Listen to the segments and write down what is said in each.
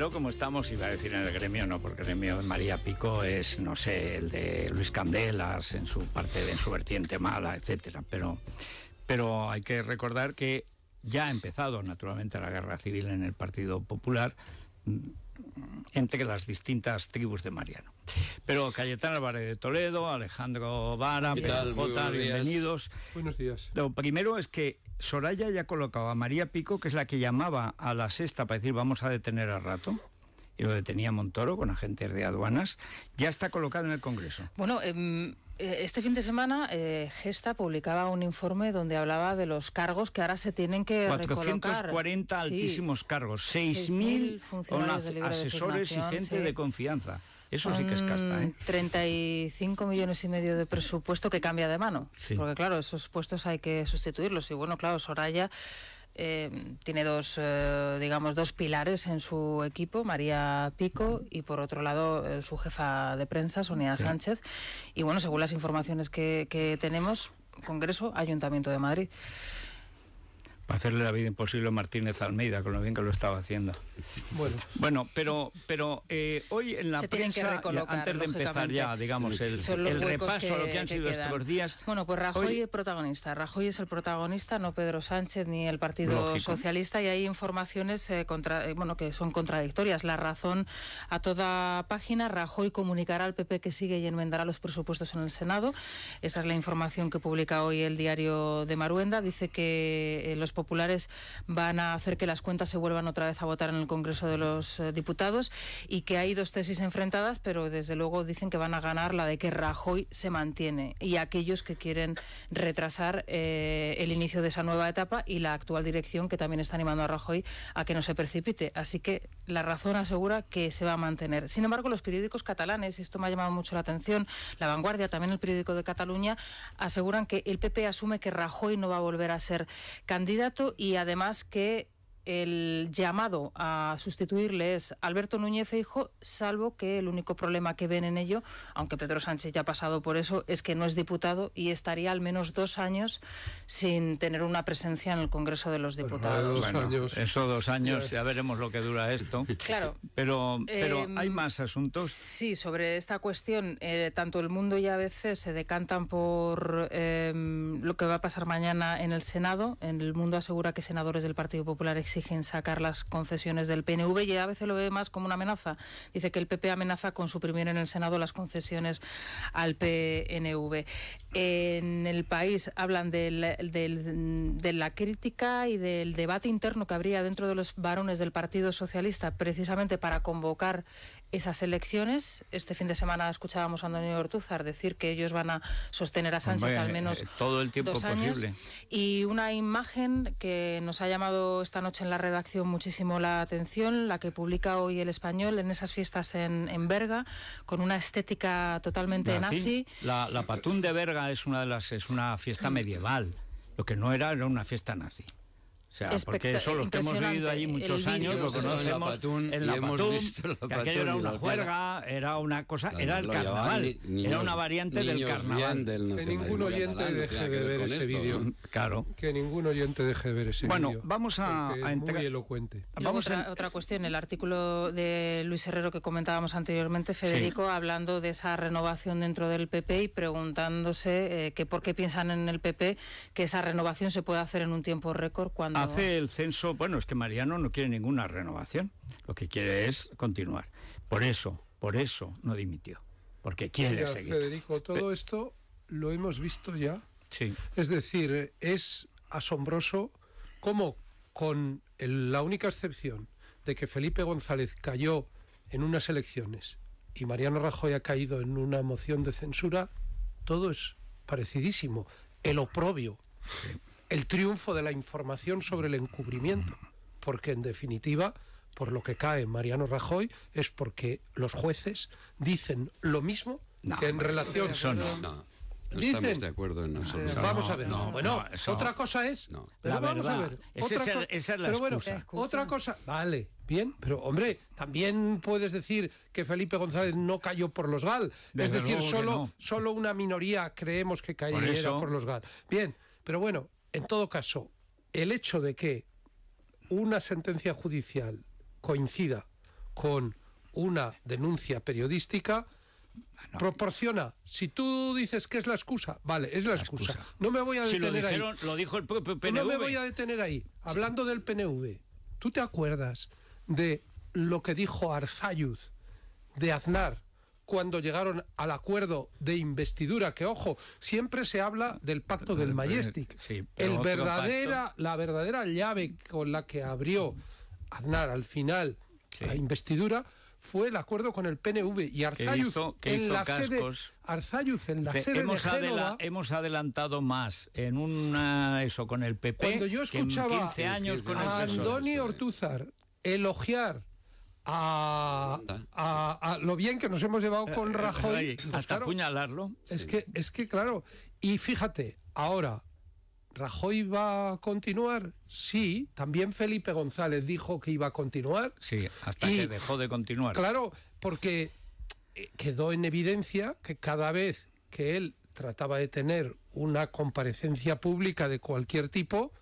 Pero como estamos, iba a decir en el gremio, no, porque el gremio de María Pico es, no sé, el de Luis Candelas en su parte, en su vertiente mala, etcétera. Pero, pero hay que recordar que ya ha empezado naturalmente la guerra civil en el Partido Popular entre las distintas tribus de Mariano. Pero Cayetán Álvarez de Toledo, Alejandro Vara, Pedro Jota, bienvenidos. Buenos días. Lo primero es que Soraya ya colocaba a María Pico, que es la que llamaba a la sexta para decir vamos a detener al rato y lo detenía Montoro con agentes de aduanas, ya está colocado en el Congreso. Bueno, em, eh, este fin de semana eh, Gesta publicaba un informe donde hablaba de los cargos que ahora se tienen que 440 altísimos cargos, 6.000 asesores y gente de confianza. Eso sí que es casta, ¿eh? 35 millones y medio de presupuesto que cambia de mano. Porque, claro, esos puestos hay que sustituirlos. Y bueno, claro, Soraya Em, tiene dos, eh, digamos, dos pilares en su equipo, María Pico y por otro lado eh, su jefa de prensa, Sonia Sánchez. Y bueno, según las informaciones que, que tenemos, Congreso, Ayuntamiento de Madrid hacerle la vida imposible a Martínez Almeida, con lo bien que lo estaba haciendo. Bueno, bueno pero, pero eh, hoy en la prensa, antes de empezar ya, digamos, el, repaso a lo que han sido estos días... Bueno, pues Rajoy es protagonista. Rajoy es el protagonista, no Pedro Sánchez ni el Partido Socialista, y hay informaciones eh, eh, bueno, que son contradictorias. La razón a toda página, Rajoy comunicará al PP que sigue y enmendará los presupuestos en el Senado. Esa es la información que publica hoy el diario de Maruenda. Dice que los populares van a hacer que las cuentas se vuelvan otra vez a votar en el Congreso de los eh, Diputados y que hay dos tesis enfrentadas, pero desde luego dicen que van a ganar la de que Rajoy se mantiene y aquellos que quieren retrasar eh, el inicio de esa nueva etapa y la actual dirección que también está animando a Rajoy a que no se precipite. Así que la razón asegura que se va a mantener. Sin embargo, los periódicos catalanes, y esto me ha llamado mucho la atención, La Vanguardia, también el periódico de Cataluña, aseguran que el PP asume que Rajoy no va a volver a ser candidato y además que el llamado a sustituirle es Alberto Núñez hijo salvo que el único problema que ven en ello, aunque Pedro Sánchez ya ha pasado por eso, es que no es diputado y estaría al menos dos años sin tener una presencia en el Congreso de los Diputados. Bueno, eso dos años, ya veremos lo que dura esto. Claro. Pero, pero em, hay más asuntos. Sí, sobre esta cuestión, eh, tanto el mundo y a veces se decantan por em, lo que va a pasar mañana en el Senado. el mundo asegura que senadores del Partido Popular exigen sacar las concesiones del PNV y a veces lo ve más como una amenaza. Dice que el PP amenaza con suprimir en el Senado las concesiones al PNV. En el país hablan de la crítica y del debate interno que habría dentro de los varones del Partido Socialista precisamente para convocar esas elecciones. Este fin de semana escuchábamos a Antonio Ortuzar decir que ellos van a sostener a Sánchez al menos eh, todo el tiempo posible. Y una imagen que nos ha llamado esta noche en la redacción muchísimo la atención, la que publica hoy el español en esas fiestas en, en Berga, con una estética totalmente nazi. La, la Patún de Berga es una de las es una fiesta medieval. Lo que no era era una fiesta nazi. O sea, porque eso hemos vivido allí muchos años lo conocemos en la, hemos visto aquello era una juerga, era una cosa, era el carnaval, era una variante del carnaval. que ningún oyente deje de ver ese vídeo. Claro. Que ningún oyente deje ver ese vídeo. Bueno, vamos a, a entrar. Muy elocuente. Vamos otra, otra, cuestión, el artículo de Luis Herrero que comentábamos anteriormente, Federico, hablando de esa renovación dentro del PP y preguntándose eh, por qué piensan en el PP que esa renovación se puede hacer en un tiempo récord cuando hace el censo, bueno, es que Mariano no quiere ninguna renovación, lo que quiere es continuar. Por eso, por eso no dimitió, porque quiere seguir. Federico, todo esto lo hemos visto ya. Sí. Es decir, es asombroso cómo con la única excepción de que Felipe González cayó en unas elecciones y Mariano Rajoy ha caído en una moción de censura, todo es parecidísimo. El oprobio el triunfo de la información sobre el encubrimiento, mm. porque en definitiva, por lo que cae Mariano Rajoy es porque los jueces dicen lo mismo que en relación... Eso no, no. Dicen, estamos de acuerdo en eso. vamos a ver. No, bueno, otra cosa es. vamos a ver. esa, es la pero bueno, eh, otra cosa. Vale, bien, pero hombre, también puedes decir que Felipe González no cayó por los GAL. es decir, solo, solo una minoría creemos que cayera por los GAL. Bien, pero bueno, en todo caso, el hecho de que una sentencia judicial coincida con una denuncia periodística ah, proporciona. Si tú dices que es la excusa, vale, es la, excusa. No me voy a detener lo ahí. Lo dijo el PNV. No me voy a detener ahí. Hablando del PNV, ¿tú te acuerdas de lo que dijo Arzayuz de Aznar cuando llegaron al acuerdo de investidura, que ojo, siempre se habla del pacto del Majestic. el verdadera, la verdadera llave con la que abrió Aznar al final la investidura fue el acuerdo con el PNV y Arzayuz en la sede en la sede hemos, de hemos adelantado más en una eso con el PP cuando yo escuchaba 15 años a Andoni e. Ortuzar elogiar a, a, lo bien que nos hemos llevado con eh, eh, Rajoy. Pues hasta apuñalarlo. Es, que, es que, claro, y fíjate, ahora, ¿Rajoy va a continuar? Sí, también Felipe González dijo que iba a continuar. Sí, hasta que dejó de continuar. Claro, porque eh, quedó en evidencia que cada vez que él trataba de tener una comparecencia pública de cualquier tipo,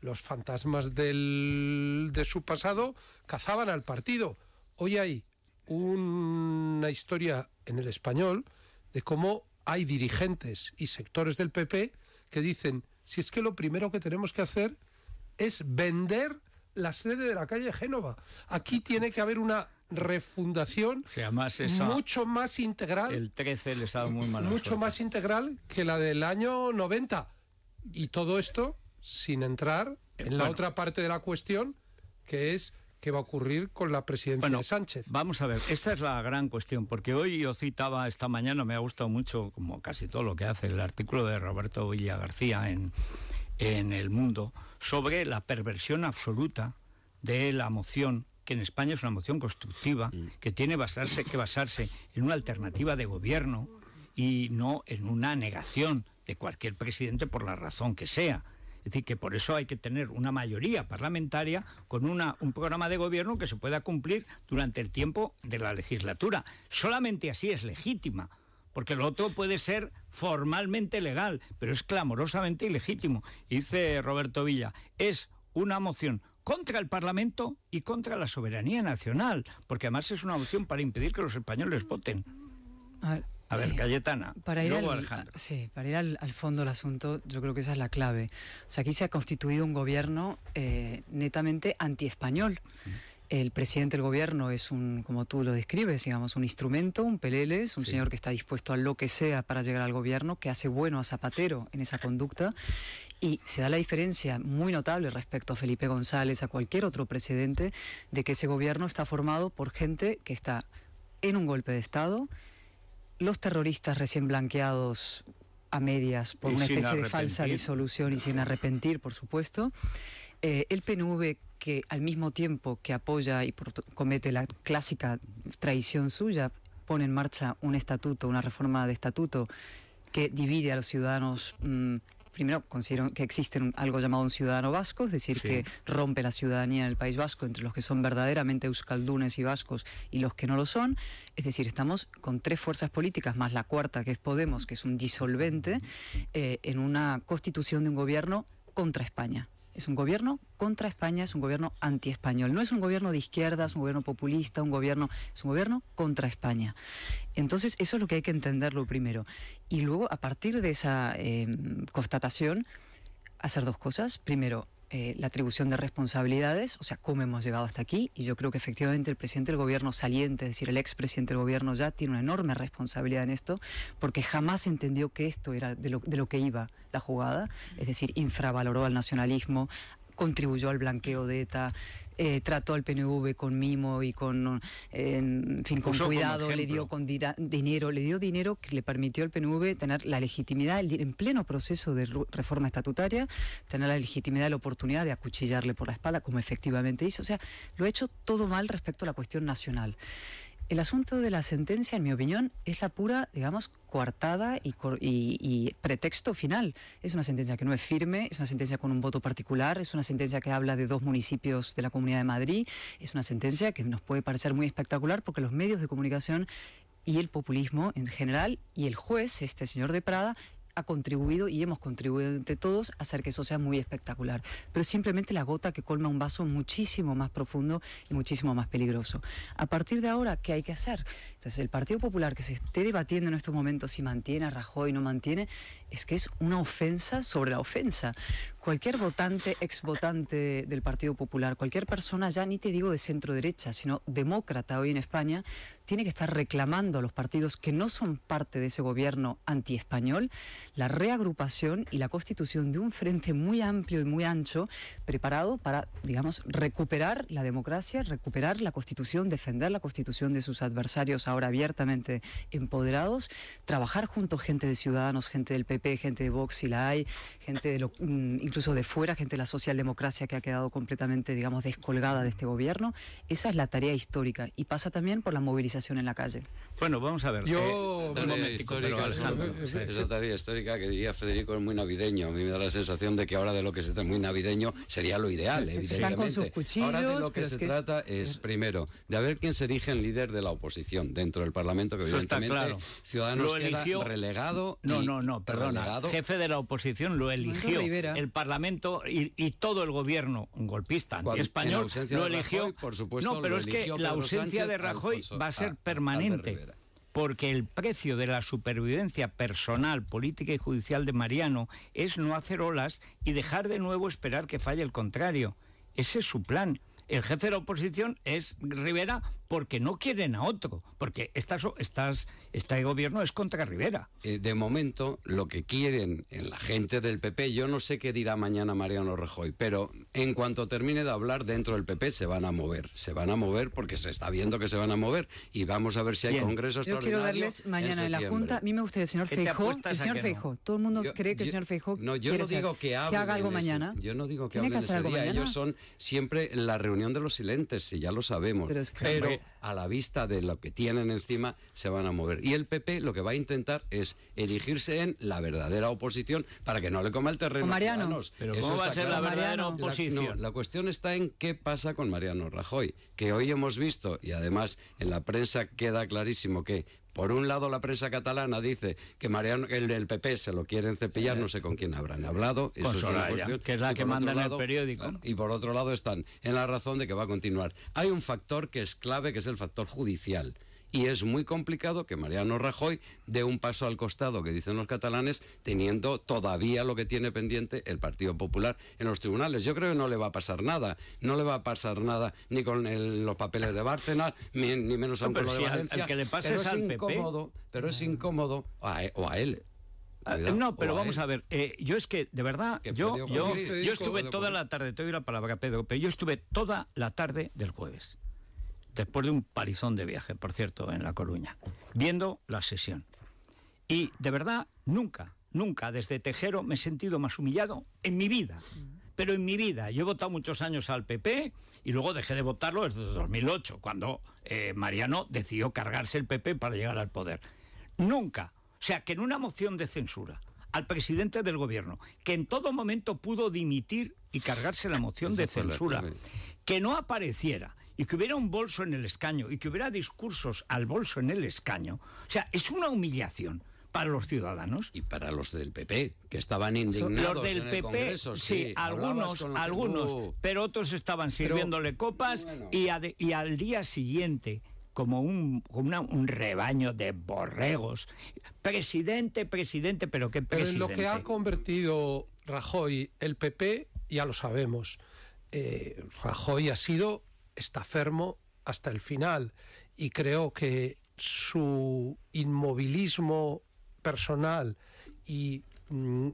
los fantasmas del, de su pasado cazaban al partido hoy hay una historia en el español de cómo hay dirigentes y sectores del PP que dicen, si es que lo primero que tenemos que hacer es vender la sede de la calle Génova. Aquí tiene que haber una refundación mucho más integral. El muy mal. Mucho más integral que la del año 90. Y todo esto sin entrar en la otra parte de la cuestión, que es qué va a ocurrir con la presidencia de Sánchez. Vamos a ver, esa es la gran cuestión, porque hoy yo citaba esta mañana, me ha gustado mucho, como casi todo lo que hace, el artículo de Roberto Villa García en, en El Mundo, sobre la perversión absoluta de la moción que en España es una moción constructiva, que tiene basarse, que basarse en una alternativa de gobierno y no en una negación de cualquier presidente por la razón que sea. Es decir, que por eso hay que tener una mayoría parlamentaria con un programa de gobierno que se pueda cumplir durante el tiempo de la legislatura. Solamente así es legítima, porque lo otro puede ser formalmente legal, pero es clamorosamente ilegítimo. Dice Roberto Villa, es una moción contra el Parlamento y contra la soberanía nacional, porque además es una moción para impedir que los españoles voten. A ver, Cayetana, para ir al, Sí, para ir al, fondo del asunto, yo creo que esa es la clave. O sea, aquí se ha constituido un gobierno eh, netamente anti-español. El presidente del gobierno es un, como tú lo describes, digamos, un instrumento, un peleles, un señor que está dispuesto a lo que sea para llegar al gobierno, que hace bueno a Zapatero en esa conducta. Y se da la diferencia muy notable respecto a Felipe González, a cualquier otro presidente, de que ese gobierno está formado por gente que está en un golpe de Estado, los terroristas recién blanqueados a medias por una especie de falsa disolución y sin arrepentir, por supuesto. Eh, el PNV que al mismo tiempo que apoya y comete la clásica traición suya, pone en marcha un estatuto, una reforma de estatuto que divide a los ciudadanos mm, primero considero que existe algo llamado un ciudadano vasco, es decir, que rompe la ciudadanía del País Vasco entre los que son verdaderamente euskaldunes y vascos y los que no lo son. Es decir, estamos con tres fuerzas políticas, más la cuarta que es Podemos, que es un disolvente, eh, en una constitución de un gobierno contra España. Es un gobierno contra España, es un gobierno anti-español. No es un gobierno de izquierda, es un gobierno populista, un gobierno, es un gobierno contra España. Entonces, eso es lo que hay que entenderlo primero. Y luego, a partir de esa eh, constatación, hacer dos cosas. Primero, eh, la atribución de responsabilidades, o sea, cómo hemos llegado hasta aquí, y yo creo que efectivamente el presidente del gobierno saliente, es decir, el expresidente del gobierno ya tiene una enorme responsabilidad en esto, porque jamás entendió que esto era de lo, de lo que iba la jugada, es decir, infravaloró al nacionalismo, contribuyó al blanqueo de ETA, eh, trató al PNV con mimo y con, eh, fin, con cuidado, le dio con dinero, le dio dinero que le permitió al PNV tener la legitimidad en pleno proceso de reforma estatutaria, tener la legitimidad, la oportunidad de acuchillarle por la espalda, como efectivamente hizo. O sea, lo ha hecho todo mal respecto a la cuestión nacional. El asunto de la sentencia, en mi opinión, es la pura, digamos, coartada y, y, y, pretexto final. Es una sentencia que no es firme, es una sentencia con un voto particular, es una sentencia que habla de dos municipios de la Comunidad de Madrid, es una sentencia que nos puede parecer muy espectacular porque los medios de comunicación y el populismo en general y el juez, este señor de Prada, ha contribuido y hemos contribuido entre todos a hacer que eso sea muy espectacular. Pero simplemente la gota que colma un vaso muchísimo más profundo y muchísimo más peligroso. A partir de ahora, ¿qué hay que hacer? Entonces, el Partido Popular que se esté debatiendo en estos momentos si mantiene a Rajoy, o no mantiene, es que es una ofensa sobre la ofensa cualquier votante, exvotante del Partido Popular, cualquier persona, ya ni te digo de centro derecha, sino demócrata hoy en España, tiene que estar reclamando a los partidos que no son parte de ese gobierno anti-español la reagrupación y la constitución de un frente muy amplio y muy ancho preparado para, digamos, recuperar la democracia, recuperar la constitución, defender la constitución de sus adversarios ahora abiertamente empoderados, trabajar junto gente de Ciudadanos, gente del PP, gente de Vox y la hay, gente de lo, mm, incluso de fuera, gente de la socialdemocracia que ha quedado completamente, digamos, descolgada de este gobierno. Esa es la tarea histórica y pasa también por la movilización en la calle. Bueno, vamos a ver. Yo, eh, Esa tarea histórica que diría Federico es muy navideño. A mí me da la sensación de que ahora de lo que se trata, muy navideño, sería lo ideal, evidentemente. Están con sus cuchillos, ahora de lo que se trata es, primero, de ver quién se erige en líder de la oposición dentro del Parlamento, que evidentemente Ciudadanos queda relegado. No, no, no, perdona. Jefe de la oposición lo eligió. El y, todo el gobierno golpista español lo eligió. por supuesto, no, pero es que la ausencia de Rajoy va a ser permanente. porque el precio de la supervivencia personal, política y judicial de Mariano es no hacer olas y dejar de nuevo esperar que falle el contrario. Ese es su plan. El jefe de la oposición es Rivera porque no quieren a otro, porque estas, este gobierno es contra Rivera. Eh, de momento, lo que quieren en la gente del PP, yo no sé qué dirá mañana Mariano Rajoy, pero en cuanto termine de hablar dentro del PP se van a mover, se van a mover porque se está viendo que se van a mover y vamos a ver si hay congresos... congreso quiero darles mañana en, la Junta, a mí me gustaría, señor Feijó, el señor Feijó, todo el mundo cree que el señor Feijó no, yo no digo que, haga algo mañana. yo no digo que, haga algo mañana. ellos son siempre la reunión de los silentes, si ya lo sabemos. Pero, es que a la vista de lo que tienen encima se van a mover. Y el PP lo que va a intentar es erigirse en la verdadera oposición para que no le coma el terreno a Eso va a ser la verdadera oposición? la cuestión está en qué pasa con Mariano Rajoy, que hoy hemos visto, y además en la prensa queda clarísimo que por un lado, la prensa catalana dice que Mariano, el PP se lo quieren cepillar, no sé con quién habrán hablado. Eso con que es la que manda en el periódico. Y por otro lado están en la razón de que va a continuar. Hay un factor que es clave, que es el factor judicial y es muy complicado que Mariano Rajoy dé un paso al costado, que dicen los catalanes, teniendo todavía lo que tiene pendiente el Partido Popular en los tribunales. Yo creo que no le va a pasar nada, no le va a pasar nada ni con los papeles de Bárcenas, ni, menos aún con los de Valencia. que le pero es, incómodo, pero es incómodo e, o a él. Ah, no, pero vamos a ver, eh, yo es que, de verdad, yo, yo, estuve toda la tarde, te doy la palabra, Pedro, pero yo estuve toda la tarde del jueves después de un parizón de viaje, por cierto, en La Coruña, viendo la sesión. Y de verdad, nunca, nunca desde Tejero me he sentido más humillado en mi vida. Pero en mi vida, yo he votado muchos años al PP y luego dejé de votarlo desde 2008, cuando eh, Mariano decidió cargarse el PP para llegar al poder. Nunca. O sea, que en una moción de censura al presidente del gobierno, que en todo momento pudo dimitir y cargarse la moción de censura, que no apareciera y que hubiera un bolso en el escaño y que hubiera discursos al bolso en el escaño, o sea, es una humillación para los ciudadanos. Y para los del PP, que estaban indignados. Los del PP, Congreso, sí, algunos, algunos, pero otros estaban sirviéndole copas y, y, al día siguiente, como un, rebaño de borregos, presidente, presidente, pero qué presidente. Pero lo que ha convertido Rajoy el PP, ya lo sabemos. Eh, Rajoy ha sido está fermo hasta el final y creo que su inmovilismo personal y mm,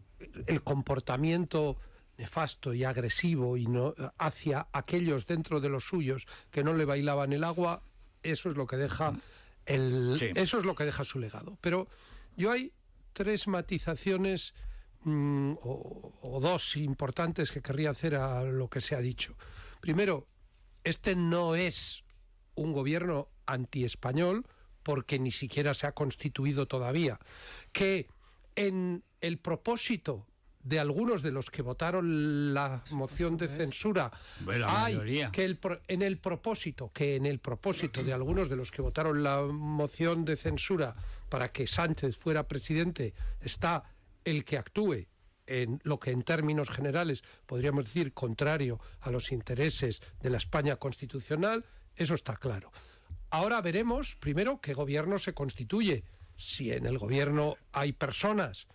el comportamiento nefasto y agresivo y no, hacia aquellos dentro de los suyos que no le bailaban el agua, eso es lo que deja mm. el, eso es lo que deja su legado. Pero yo hay tres matizaciones mm, o, o dos importantes que querría hacer a lo que se ha dicho. Primero, este no es un gobierno antiespañol porque ni siquiera se ha constituido todavía. Que en el propósito de algunos de los que votaron la moción de censura hay que en el propósito que en el propósito de algunos de los que votaron la moción de censura para que Sánchez fuera presidente está el que actúe en lo que en términos generales podríamos decir contrario a los intereses de la España constitucional, eso está claro. Ahora veremos primero qué gobierno se constituye. Si en el gobierno hay personas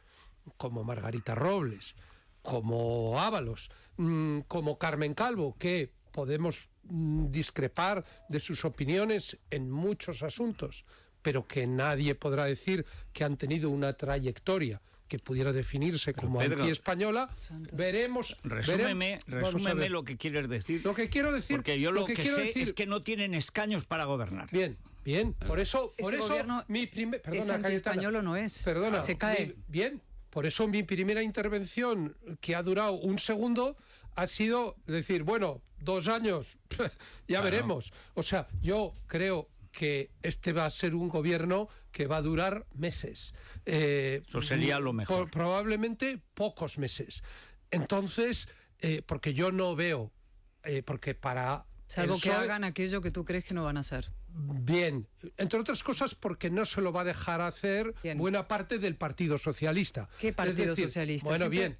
como Margarita Robles, como Ábalos, mm, como Carmen Calvo, que podemos mm, discrepar de sus opiniones en muchos asuntos, pero que nadie podrá decir que han tenido una trayectoria que pudiera definirse como española veremos... Resúmeme, lo que quieres decir. Lo que quiero decir... Porque yo lo, que, sé es que no tienen escaños para gobernar. Bien, bien. Ah. Por eso, por eso mi primer... no es. bien, por eso mi primera intervención, que ha durado un segundo, ha sido decir, bueno, dos años, ya veremos. O sea, yo creo que este va a ser un gobierno que va a durar meses. Eh, sería lo mejor. probablemente pocos meses. Entonces, eh, porque yo no veo, eh, porque para... Salvo que hagan aquello que tú crees que no van a hacer. Bien, entre otras cosas porque no se lo va a dejar hacer buena parte del Partido Socialista. ¿Qué Partido Socialista? Bueno, bien.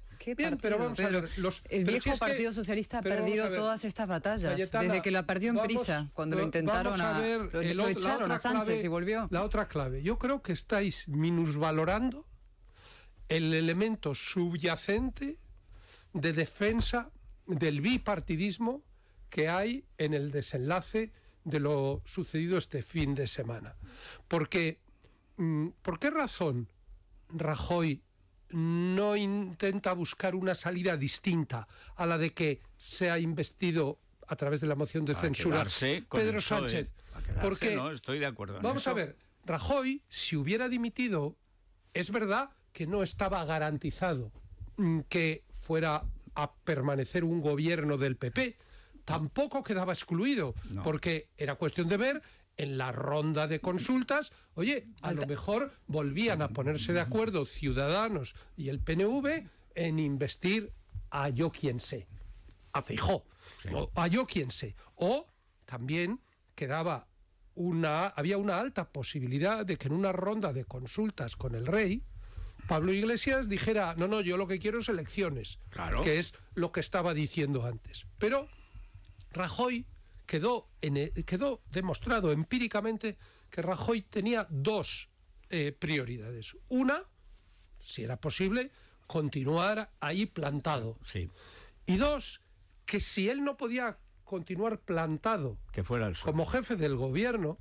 el viejo Partido Socialista ha perdido todas estas batallas. desde que la perdió en prisa, cuando lo intentaron a, Sánchez y volvió. La otra clave. Yo creo que estáis minusvalorando el elemento subyacente de defensa del bipartidismo que hay en el desenlace de lo sucedido este fin de semana. Porque, mm, ¿por qué razón Rajoy no intenta buscar una salida distinta a la de que se ha investido a través de la moción de censura Pedro Sánchez? Porque, no, estoy de acuerdo. Vamos a ver, Rajoy, si hubiera dimitido, es verdad que no estaba garantizado mm, que fuera a permanecer un gobierno del PP, tampoco quedaba excluido, porque era cuestión de ver en la ronda de consultas, oye, a lo mejor volvían a ponerse de acuerdo Ciudadanos y el PNV en investir a yo quien sé, a Feijó, a yo quien sé, o también quedaba una, había una alta posibilidad de que en una ronda de consultas con el rey, Pablo Iglesias dijera, no, no, yo lo que quiero es elecciones, que es lo que estaba diciendo antes. Pero Rajoy quedó, en, e, quedó demostrado empíricamente que Rajoy tenía dos eh, prioridades. Una, si era posible, continuar ahí plantado. Y dos, que si él no podía continuar plantado que fuera como e. jefe del gobierno,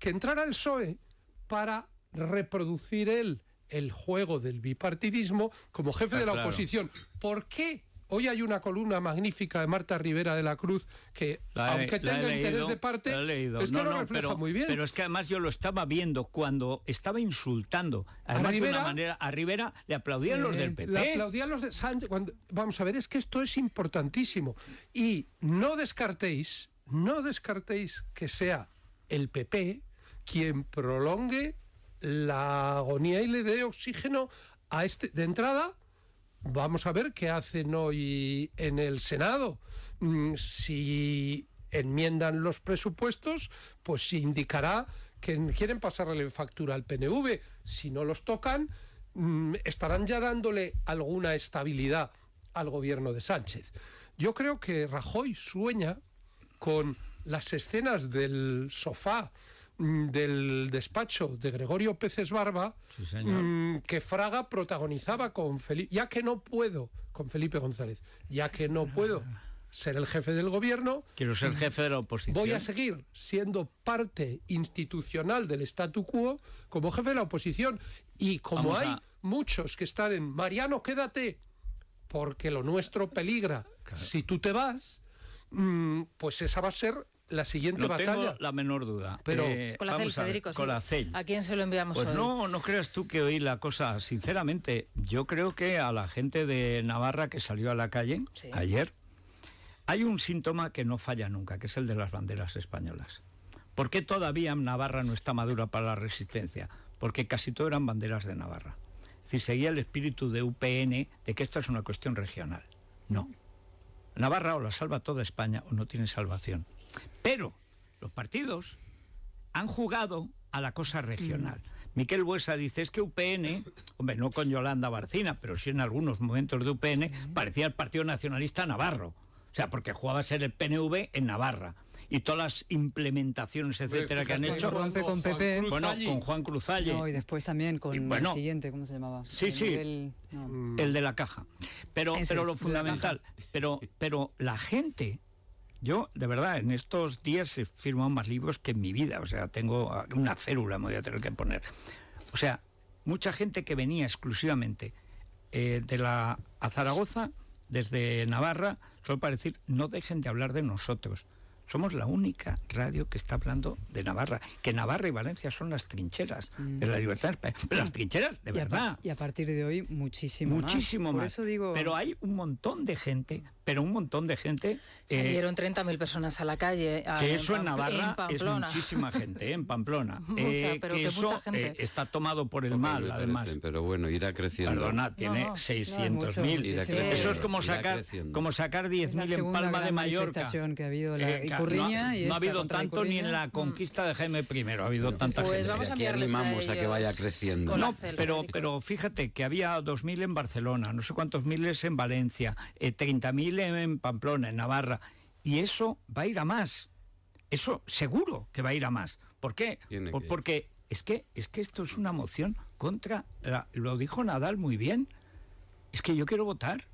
que entrara el PSOE para reproducir él el juego del bipartidismo como jefe ah, de la oposición. ¿Por qué? Hoy hay una columna magnífica de Marta Rivera de la Cruz que, aunque tenga interés de parte, es no, lo refleja muy bien. Pero es que además yo lo estaba viendo cuando estaba insultando. Además, de una manera, a Rivera le aplaudían los del PP. Le aplaudían los de Sánchez. vamos a ver, es que esto es importantísimo. Y no descartéis, no descartéis que sea el PP quien prolongue la agonía y le dé oxígeno a este de entrada Vamos a ver qué hacen hoy en el Senado. Mm, si enmiendan los presupuestos, pues indicará que quieren pasarle factura al PNV. Si no los tocan, mm, estarán ya dándole alguna estabilidad al gobierno de Sánchez. Yo creo que Rajoy sueña con las escenas del sofá Mm, del despacho de Gregorio Peces Barba mm, que Fraga protagonizaba con Felipe, ya que no puedo, con Felipe González, ya que no ah. puedo ser el jefe del gobierno. Quiero ser mm, jefe de la oposición. Voy a seguir siendo parte institucional del statu quo como jefe de la oposición. Y como hay muchos que están en Mariano, quédate, porque lo nuestro peligra. Si tú te vas, pues esa va a ser la siguiente no batalla. Tengo la menor duda. Pero eh, con la a ¿A quién se lo enviamos pues No, no creas tú que oí la cosa, sinceramente, yo creo que a la gente de Navarra que salió a la calle ayer, hay un síntoma que no falla nunca, que es el de las banderas españolas. ¿Por qué todavía Navarra no está madura para la resistencia? Porque casi todo eran banderas de Navarra. Es decir, seguía el espíritu de UPN de que esto es una cuestión regional. No. Navarra o la salva toda España o no tiene salvación. Pero los partidos han jugado a la cosa regional. Mm. Miquel Buesa dice, es que UPN, hombre, no con Yolanda Barcina, pero sí en algunos momentos de UPN, parecía el Partido Nacionalista Navarro. O sea, porque jugaba a ser el PNV en Navarra y todas las implementaciones, etcétera, que han hecho. Rompe con con Juan Cruzalle. y después también con el siguiente, ¿cómo se llamaba? Sí, sí. El de la caja. Pero, pero lo fundamental, pero, pero la gente yo, de verdad, en estos días he firmado más libros que en mi vida. O sea, tengo una célula me voy a tener que poner. O sea, mucha gente que venía exclusivamente eh, de la, a Zaragoza, desde Navarra, solo para decir, no dejen de hablar de nosotros. Somos la única radio que está hablando de Navarra, que Navarra y Valencia son las trincheras de la mm. libertad pero las trincheras de verdad. y a partir de hoy muchísimo, muchísimo más. Por eso digo... Pero hay un montón de gente pero un montón de gente. Eh, Salieron 30.000 personas a la calle. que eso en, Navarra es muchísima gente, eh, en Pamplona. Eh, mucha, pero que, eso, gente. está tomado por el mal, además. pero bueno, irá creciendo. Perdona, tiene 600.000. eso es como sacar, como sacar 10.000 en Palma de Mallorca. Que ha no, ha habido tanto ni en la mm. conquista de Jaime I, ha habido tanta pues gente. Vamos a animamos a, que vaya creciendo. No, pero, pero fíjate que había 2.000 en Barcelona, no sé cuántos miles en Valencia, 30.000 en Pamplona, en Navarra. Y eso va a ir a más. Eso seguro que va a ir a más. ¿Por qué? porque es que, es que esto es una moción contra... lo dijo Nadal muy bien. Es que yo quiero votar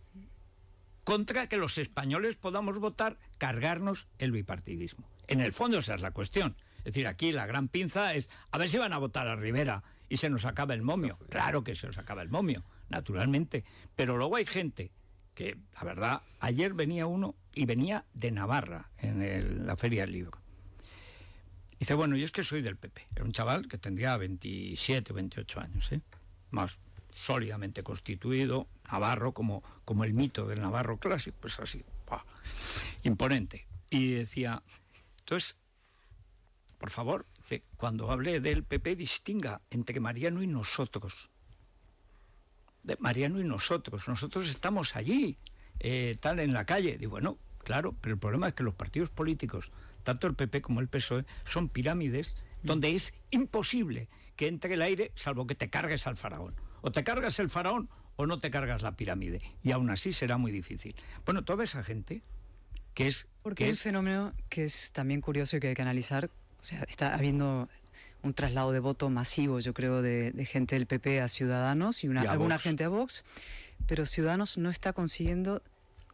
contra que los españoles podamos votar, cargarnos el bipartidismo. En el fondo esa es la cuestión. Es decir, aquí la gran pinza es a ver si van a votar a Rivera y se nos acaba el momio. Claro que se nos acaba el momio, naturalmente. Pero luego hay gente que la verdad, ayer venía uno y venía de Navarra, en la Feria del Libro. dice, bueno, yo es que soy del PP. Era un chaval que tendría 27, 28 años, ¿eh? más sólidamente constituido, navarro, como, como el mito del navarro clásico, pues así, imponente. Y decía, entonces, por favor, cuando hable del PP, distinga entre Mariano y nosotros de Mariano y nosotros. Nosotros estamos allí, eh, tal, en la calle. Digo, bueno, claro, pero el problema es que los partidos políticos, tanto el PP como el PSOE, son pirámides donde es imposible que entre el aire, salvo que te cargues al faraón. O te cargas el faraón o no te cargas la pirámide. Y aún así será muy difícil. Bueno, toda esa gente que es... Porque que es un fenómeno que es también curioso y que hay que analizar. O sea, está habiendo un traslado de voto masivo, yo creo, de, gente del PP a Ciudadanos y, una, alguna gente a Vox, pero Ciudadanos no está consiguiendo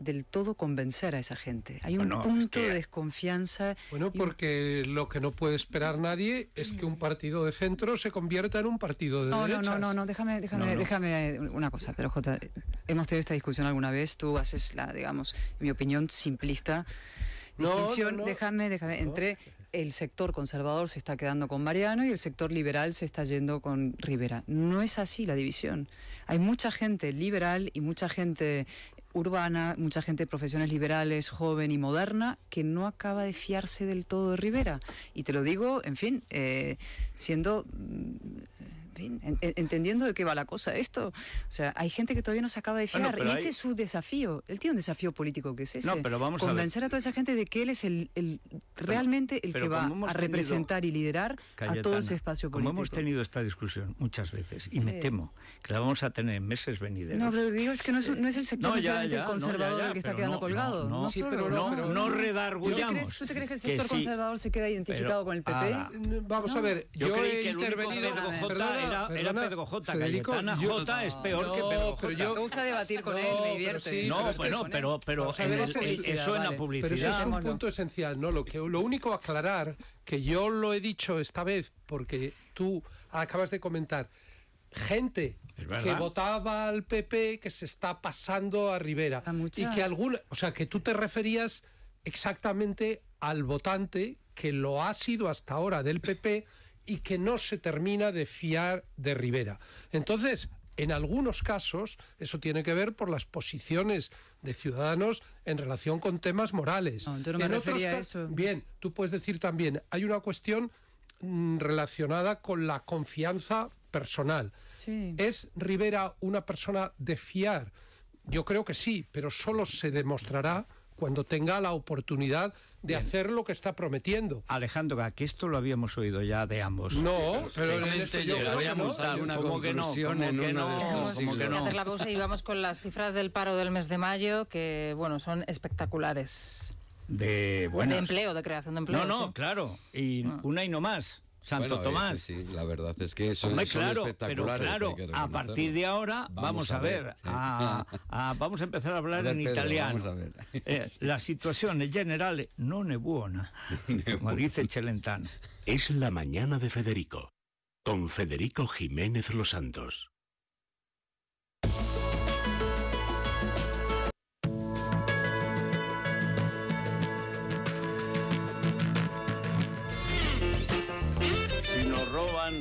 del todo convencer a esa gente. Hay un punto de desconfianza. Bueno, porque lo que no puede esperar nadie es que un partido de centro se convierta en un partido de no, derechas. No, no, no, déjame, déjame, déjame una cosa, pero Jota, hemos tenido esta discusión alguna vez, tú haces la, digamos, en mi opinión, simplista no, déjame, déjame, entre el sector conservador se está quedando con Mariano y el sector liberal se está yendo con Rivera. No es así la división. Hay mucha gente liberal y mucha gente urbana, mucha gente de profesiones liberales, joven y moderna, que no acaba de fiarse del todo de Rivera. Y te lo digo, en fin, eh, siendo mm, entendiendo de qué va la cosa esto. O sea, hay gente que todavía no se acaba de fiar ese es su desafío. Él tiene un desafío político que es ese. Convencer a, toda esa gente de que él es el, realmente el que va a representar y liderar a todo ese espacio político. Como hemos tenido esta discusión muchas veces y me temo que la vamos a tener en meses venideros. No, pero digo, es que no es, el sector conservador el que está quedando colgado. No, pero no, redargullamos. ¿Tú te crees que el sector conservador se queda identificado con el PP? vamos a ver, yo, he intervenido era, Pedro J. J es peor que Pedro me gusta debatir con él, me divierte. no, bueno, ¿eh? pero, eso en la publicidad. Pero ese es un punto esencial, ¿no? Lo, que, lo único aclarar, que yo lo he dicho esta vez, porque tú acabas de comentar, gente que votaba al PP que se está pasando a Rivera. y que alguna, o sea, que tú te referías exactamente al votante que lo ha sido hasta ahora del PP y que no se termina de fiar de Rivera. Entonces, en algunos casos, eso tiene que ver por las posiciones de ciudadanos en relación con temas morales. a Bien, tú puedes decir también, hay una cuestión mm, relacionada con la confianza personal. ¿Es Rivera una persona de fiar? Yo creo que sí, pero solo se demostrará cuando tenga la oportunidad de hacer lo que está prometiendo. Alejandro, que esto lo habíamos oído ya de ambos. No, pero realmente yo habíamos una en uno que no. Como que no. hacer la pausa y vamos con las cifras del paro del mes de mayo, que bueno, son espectaculares. De, empleo, de creación de empleo. No, no, claro. Y ah. una y no más. Santo Tomás. Sí, la verdad es que eso es claro, Pero claro, a partir de ahora vamos, a ver, vamos a empezar a hablar en italiano. la eh, situación en general no es buena, como dice Chelentano. Es la mañana de Federico, con Federico Jiménez Los Santos.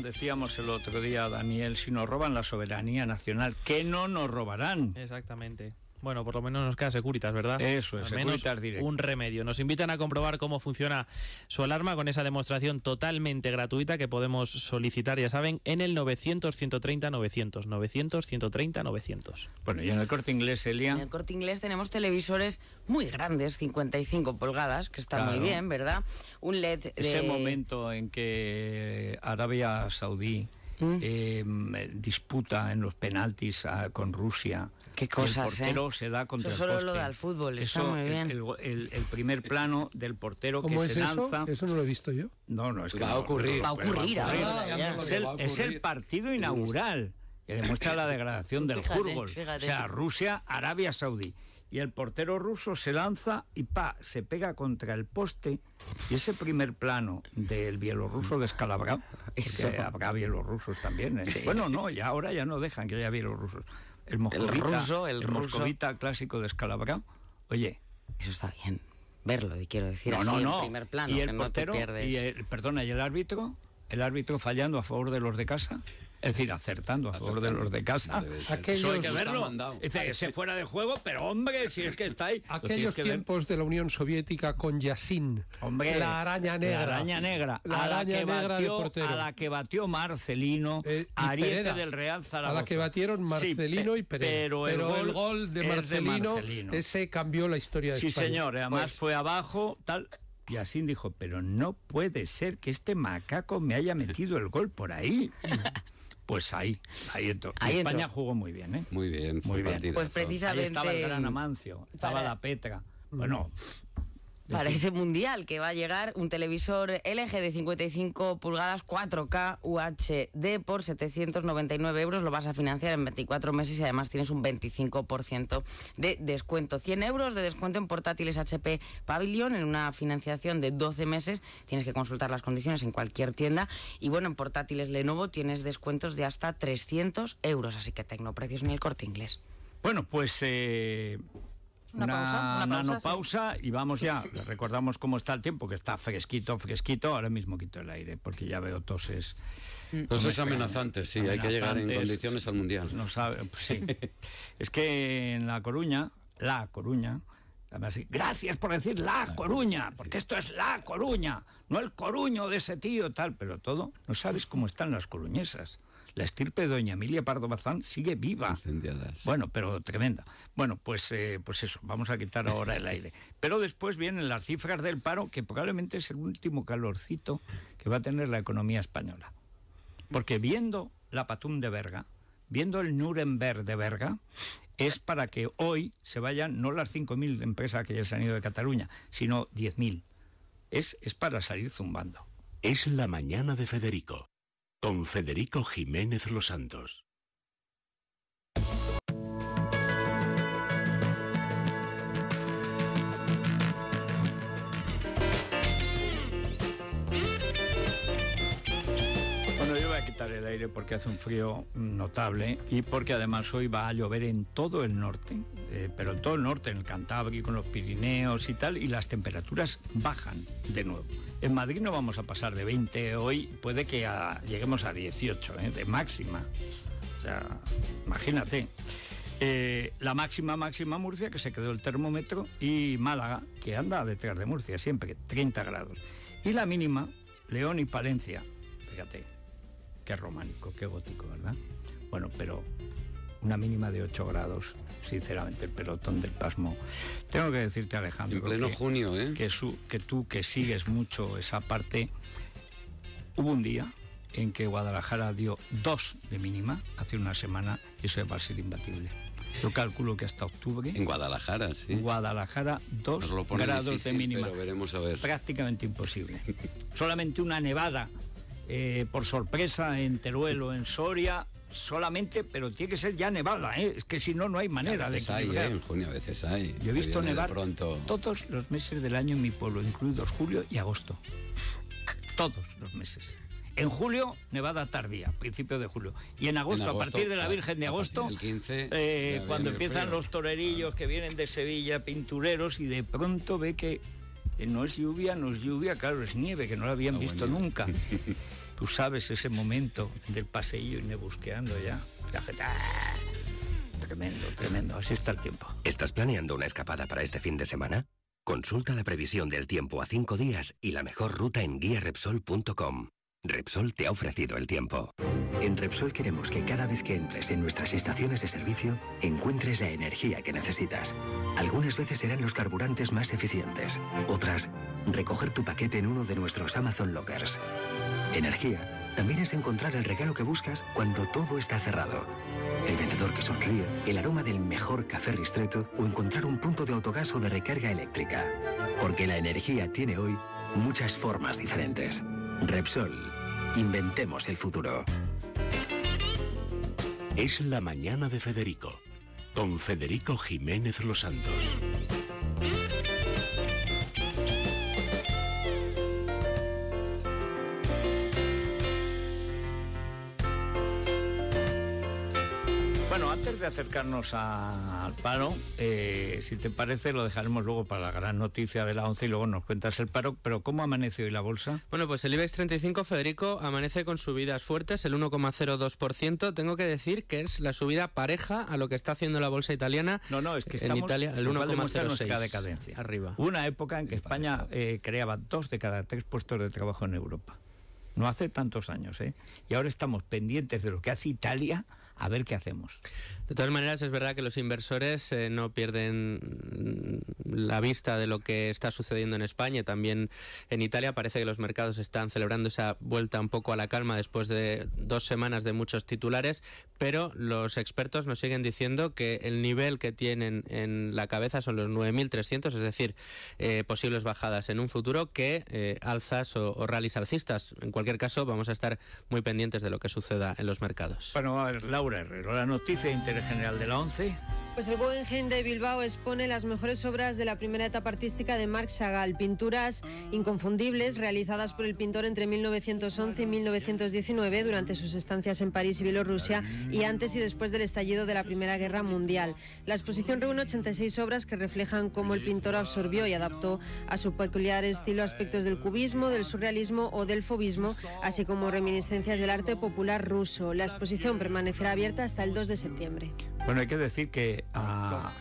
decíamos el otro día, Daniel, si nos roban la soberanía nacional, que no nos robarán. Exactamente. Bueno, por lo menos nos queda Securitas, ¿verdad? Eso es, menos Un remedio. Nos invitan a comprobar cómo funciona su alarma con esa demostración totalmente gratuita que podemos solicitar, ya saben, en el 900-130-900. 900-130-900. Bueno, y en el corte inglés, Elia. En el corte inglés tenemos televisores muy grandes, 55 pulgadas, que están muy bien, ¿verdad? Un LED. Ese momento en que Arabia Saudí eh, disputa en los penaltis ah, con Rusia. Qué cosas, el portero ¿eh? se da contra eso el solo lo del fútbol, eso, está El, primer plano del portero ¿Cómo que es se eso? lanza. Eso no lo he visto yo. No, no, es que va, a, ocurrir. va a ocurrir. ¿eh? Ah, es el partido inaugural que demuestra la degradación del fútbol. O sea, Rusia, Arabia Saudí y el portero ruso se lanza y pa, se pega contra el poste y ese primer plano del bielorruso descalabrado, que habrá bielorrusos también, ¿eh? bueno, no, ya ahora ya no dejan que haya bielorrusos. El, moscovita, el moscovita clásico descalabrado, oye. Eso está bien, verlo, y quiero decir, primer plano, y el que portero, no te pierdes. Y el, perdona, y el árbitro, el árbitro fallando a favor de los de casa. Es decir, acertando a favor de los de casa. Ah, Aquellos, hay que verlo. Ah, fuera de juego, pero hombre, si es que está ahí. Aquellos tiempos de la Unión Soviética con yasin Hombre, la araña negra. La araña negra. La araña a la que batió, A la que batió Marcelino, eh, Ariete del Real Zaragoza. A la que batieron Marcelino y Pereira. Pero, el, gol, de Marcelino, ese cambió la historia de sí, España. Sí, señor. Además pues fue abajo, tal. Y dijo, pero no puede ser que este macaco me haya metido el gol por ahí. Pues ahí, ahí entró. España jugó muy bien, ¿eh? Muy bien, muy bien. Pues precisamente. Ahí estaba el gran Amancio, estaba la Petra. Bueno, mm para ese mundial que va a llegar un televisor LG de 55 pulgadas 4K UHD por 799 euros. Lo vas a financiar en 24 meses y además tienes un 25% de descuento. 100 euros de descuento en portátiles HP Pavilion en una financiación de 12 meses. Tienes que consultar las condiciones en cualquier tienda. Y bueno, en portátiles Lenovo tienes descuentos de hasta 300 euros. Así que precios en el corte inglés. Bueno, pues eh, una, una, pausa, y vamos ya. recordamos cómo está el tiempo, que está fresquito, fresquito. Ahora mismo quito el aire porque ya veo toses. Mm. Toses amenazantes, sí, hay que llegar en condiciones al mundial. Pues no sabe, pues es que en La Coruña, La Coruña, gracias por decir La Coruña, porque esto es La Coruña, no el coruño de ese tío, tal, pero todo. No sabes cómo están las coruñesas. La estirpe de doña Emilia Pardo Bazán sigue viva. Bueno, pero tremenda. Bueno, pues, eh, pues eso, vamos a quitar ahora el aire. Pero después vienen las cifras del paro, que probablemente es el último calorcito que va a tener la economía española. Porque viendo la Patum de Verga, viendo el Nuremberg de Verga, es para que hoy se vayan no las 5.000 empresas que ya se han ido de Cataluña, sino 10.000. Es, es para salir zumbando. Es la mañana de Federico con Federico Jiménez Los Santos. porque hace un frío notable y porque además hoy va a llover en todo el norte, eh, pero en todo el norte, en el Cantabria con los Pirineos y tal, y las temperaturas bajan de nuevo. En Madrid no vamos a pasar de 20 hoy, puede que lleguemos a 18 eh, de máxima. O sea, imagínate. Eh, la máxima, máxima Murcia, que se quedó el termómetro, y Málaga, que anda detrás de Murcia siempre, 30 grados. Y la mínima, León y Palencia, fíjate, Qué románico, qué gótico, ¿verdad? Bueno, pero una mínima de 8 grados, sinceramente, el pelotón del pasmo. Tengo que decirte, Alejandro. pleno que, junio, ¿eh? Que, tú, que sigues mucho esa parte, hubo un día en que Guadalajara dio 2 de mínima hace una semana y eso va a ser imbatible. Yo calculo que hasta octubre. En Guadalajara, sí. Guadalajara, 2 grados de mínima. Pero veremos a ver. Prácticamente imposible. Solamente una nevada eh, por sorpresa en Teruel o en Soria, solamente, pero tiene que ser ya nevada, ¿eh? es que si no, no hay manera a de hay, ¿eh? En junio a veces hay. Yo he visto nevar todos los meses del año en mi pueblo, incluidos julio y agosto. Todos los meses. En julio, nevada tardía, principio de julio. Y en agosto, a partir de la Virgen de agosto, El 15, cuando empiezan los torerillos ah. que vienen de Sevilla, pintureros, y de pronto ve que no es lluvia, no es lluvia, claro, es nieve, que no la habían ah, visto nunca. Tú sabes ese momento del paseillo y busqueando ya. Ah, tremendo, tremendo. Así está el tiempo. ¿Estás planeando una escapada para este fin de semana? Consulta la previsión del tiempo a cinco días y la mejor ruta en guiarepsol.com. Repsol te ha ofrecido el tiempo. En Repsol queremos que cada vez que entres en nuestras estaciones de servicio encuentres la energía que necesitas. Algunas veces serán los carburantes más eficientes, otras, recoger tu paquete en uno de nuestros Amazon Lockers. Energía también es encontrar el regalo que buscas cuando todo está cerrado. El vendedor que sonríe, el aroma del mejor café ristreto o encontrar un punto de autogas o de recarga eléctrica. Porque la energía tiene hoy muchas formas diferentes. Repsol, inventemos el futuro. Es la mañana de Federico, con Federico Jiménez Los Santos. antes de acercarnos al paro, eh, si te parece, lo dejaremos luego para la gran noticia de la 11 y luego nos cuentas el paro. Pero ¿cómo amanece hoy la bolsa? Bueno, pues el IBEX 35, Federico, amanece con subidas fuertes, el 1,02%. Tengo que decir que es la subida pareja a lo que está haciendo la bolsa italiana. No, no, es que estamos en Italia el 1,06 decadencia. Arriba. Una época en que España eh, creaba dos de cada tres puestos de trabajo en Europa. No hace tantos años, ¿eh? Y ahora estamos pendientes de lo que hace Italia a ver qué hacemos. De todas maneras, es verdad que los inversores eh, no pierden mm, la vista de lo que está sucediendo en España. También en Italia parece que los mercados están celebrando esa vuelta un poco a la calma después de dos semanas de muchos titulares, pero los expertos nos siguen diciendo que el nivel que tienen en la cabeza son los 9.300, es decir, eh, posibles bajadas en un futuro que eh, alzas o, o, rallies alcistas. En cualquier caso, vamos a estar muy pendientes de lo que suceda en los mercados. Bueno, a ver, Laura Laura la noticia de interés general de la 11. Pues el Guggenheim de Bilbao expone las mejores obras de la primera etapa artística de Marc Chagall, pinturas inconfundibles realizadas por el pintor entre 1911 y 1919 durante sus estancias en París y Bielorrusia y antes y después del estallido de la Primera Guerra Mundial. La exposición reúne 86 obras que reflejan cómo el pintor absorbió y adaptó a su peculiar estilo aspectos del cubismo, del surrealismo o del fobismo, así como reminiscencias del arte popular ruso. La exposición permanecerá hasta el 2 de septiembre. Bueno, hay que decir que a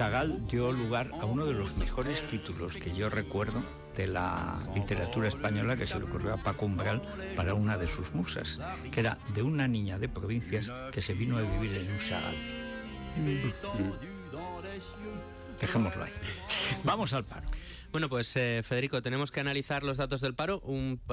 ah, dio lugar a uno de los mejores títulos que yo recuerdo de la literatura española que se le ocurrió a Paco Umbral para una de sus musas, que era de una niña de provincias que se vino a vivir en un chagal mm. Dejémoslo ahí. Vamos al paro. Bueno, pues eh, Federico, tenemos que analizar los datos del paro,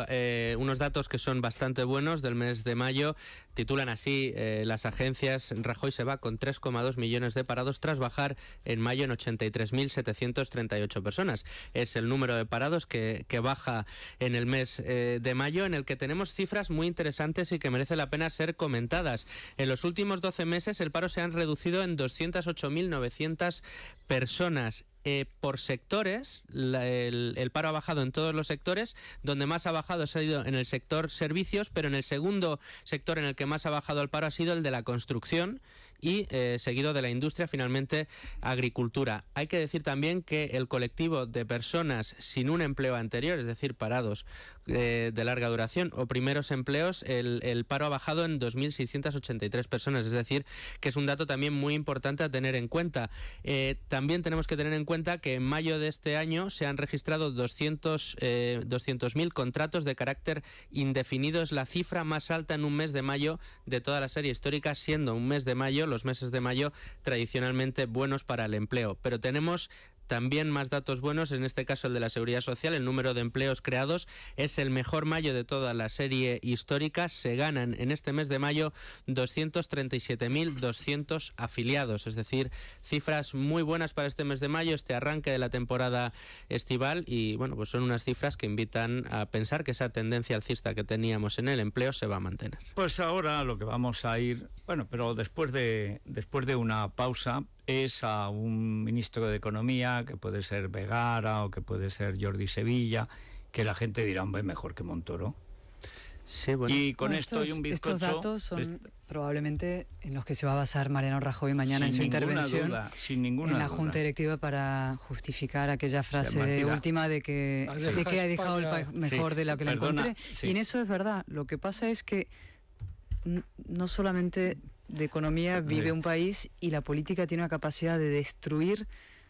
eh, unos datos que son bastante buenos del mes de mayo. Titulan así eh, las agencias, Rajoy se va con 3,2 millones de parados tras bajar en mayo en 83.738 personas. Es el número de parados que, baja en el mes de mayo, en el que tenemos cifras muy interesantes y que merece la pena ser comentadas. En los últimos 12 meses el paro se ha reducido en 208.900 personas eh, por sectores, el, paro ha bajado en todos los sectores, donde más ha bajado ha sido en el sector servicios, pero en el segundo sector en el que más ha bajado el paro ha sido el de la construcción y eh, seguido de la industria, finalmente agricultura. Hay que decir también que el colectivo de personas sin un empleo anterior, es decir, parados eh, de larga duración o primeros empleos, el, paro ha bajado en 2.683 personas, es decir, que es un dato también muy importante a tener en cuenta. Eh, también tenemos que tener en cuenta que en mayo de este año se han registrado 200.000 eh, contratos de carácter indefinido, es la cifra más alta en un mes de mayo de toda la serie histórica, siendo un mes de mayo, los meses de mayo tradicionalmente buenos para el empleo. Pero tenemos también más datos buenos, en este caso el de la Seguridad Social, el número de empleos creados es el mejor mayo de toda la serie histórica. Se ganan en este mes de mayo 237.200 afiliados, es decir, cifras muy buenas para este mes de mayo, este arranque de la temporada estival y bueno, pues son unas cifras que invitan a pensar que esa tendencia alcista que teníamos en el empleo se va a mantener. Pues ahora lo que vamos a ir, bueno, pero después de después de una pausa es a un ministro de Economía, que puede ser Vegara o que puede ser Jordi Sevilla, que la gente dirá, hombre, mejor que Montoro. Y con esto estos, un bizcocho, Estos datos son probablemente en los que se va a basar Mariano Rajoy mañana en su intervención sin ninguna en la Junta Directiva para justificar aquella frase última de que, ha dejado el país mejor de lo que la encontré. Y en eso es verdad. Lo que pasa es que no solamente de economía vive un país y la política tiene una capacidad de destruir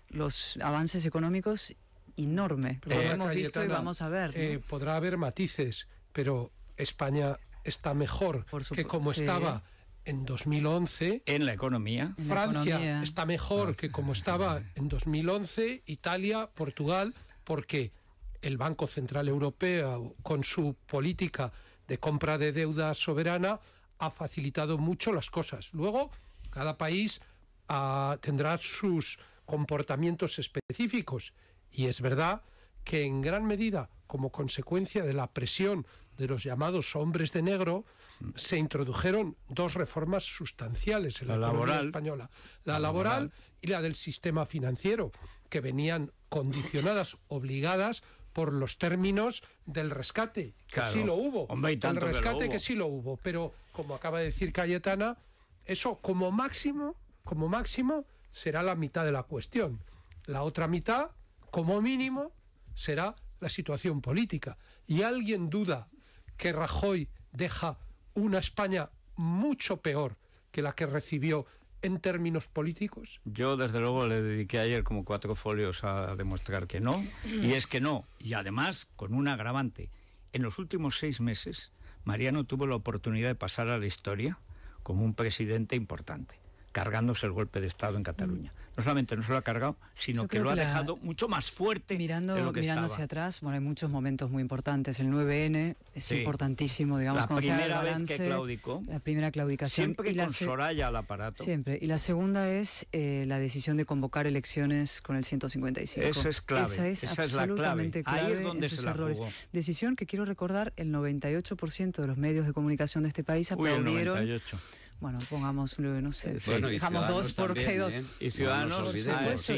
los avances económicos enorme. Eh, lo hemos visto y vamos a ver. Eh, podrá haber matices, pero España está mejor que como estaba en 2011. En la economía. Francia está mejor que como estaba en 2011, Italia, Portugal, porque el Banco Central Europeo, con su política de compra de deuda soberana, ha facilitado mucho las cosas. Luego, cada país ah, tendrá sus comportamientos específicos y es verdad que en gran medida, como consecuencia de la presión de los llamados hombres de negro, mm. se introdujeron dos reformas sustanciales en la, economía española, la, laboral, y la del sistema financiero, que venían condicionadas, obligadas por los términos del rescate, que sí lo hubo, del el rescate que sí lo hubo, pero como acaba de decir Cayetana, eso como máximo, como máximo, será la mitad de la cuestión. La otra mitad, como mínimo, será la situación política. ¿Y alguien duda que Rajoy deja una España mucho peor que la que recibió en términos políticos? Yo, desde luego, le dediqué ayer como cuatro folios a demostrar que no, y es que no, y además con un agravante. En los últimos seis meses, Mariano tuvo la oportunidad de pasar a la historia como un presidente importante cargándose el golpe de Estado en Cataluña. Mm. No solamente no se lo ha cargado, sino que lo ha dejado mucho más fuerte. Mirando, mirando hacia atrás, bueno, hay muchos momentos muy importantes. El 9N es importantísimo, digamos, la primera vez que claudicó. La primera claudicación. Siempre y con la Soraya al aparato. Y la segunda es eh, la decisión de convocar elecciones con el 155. Eso es clave. Esa es absolutamente clave, donde en sus errores. Decisión que quiero recordar, el 98% de los medios de comunicación de este país aplaudieron. Uy, el bueno, pongamos, eh, no sé, eh, bueno, dejamos dos porque hay dos. Y ciudadanos, no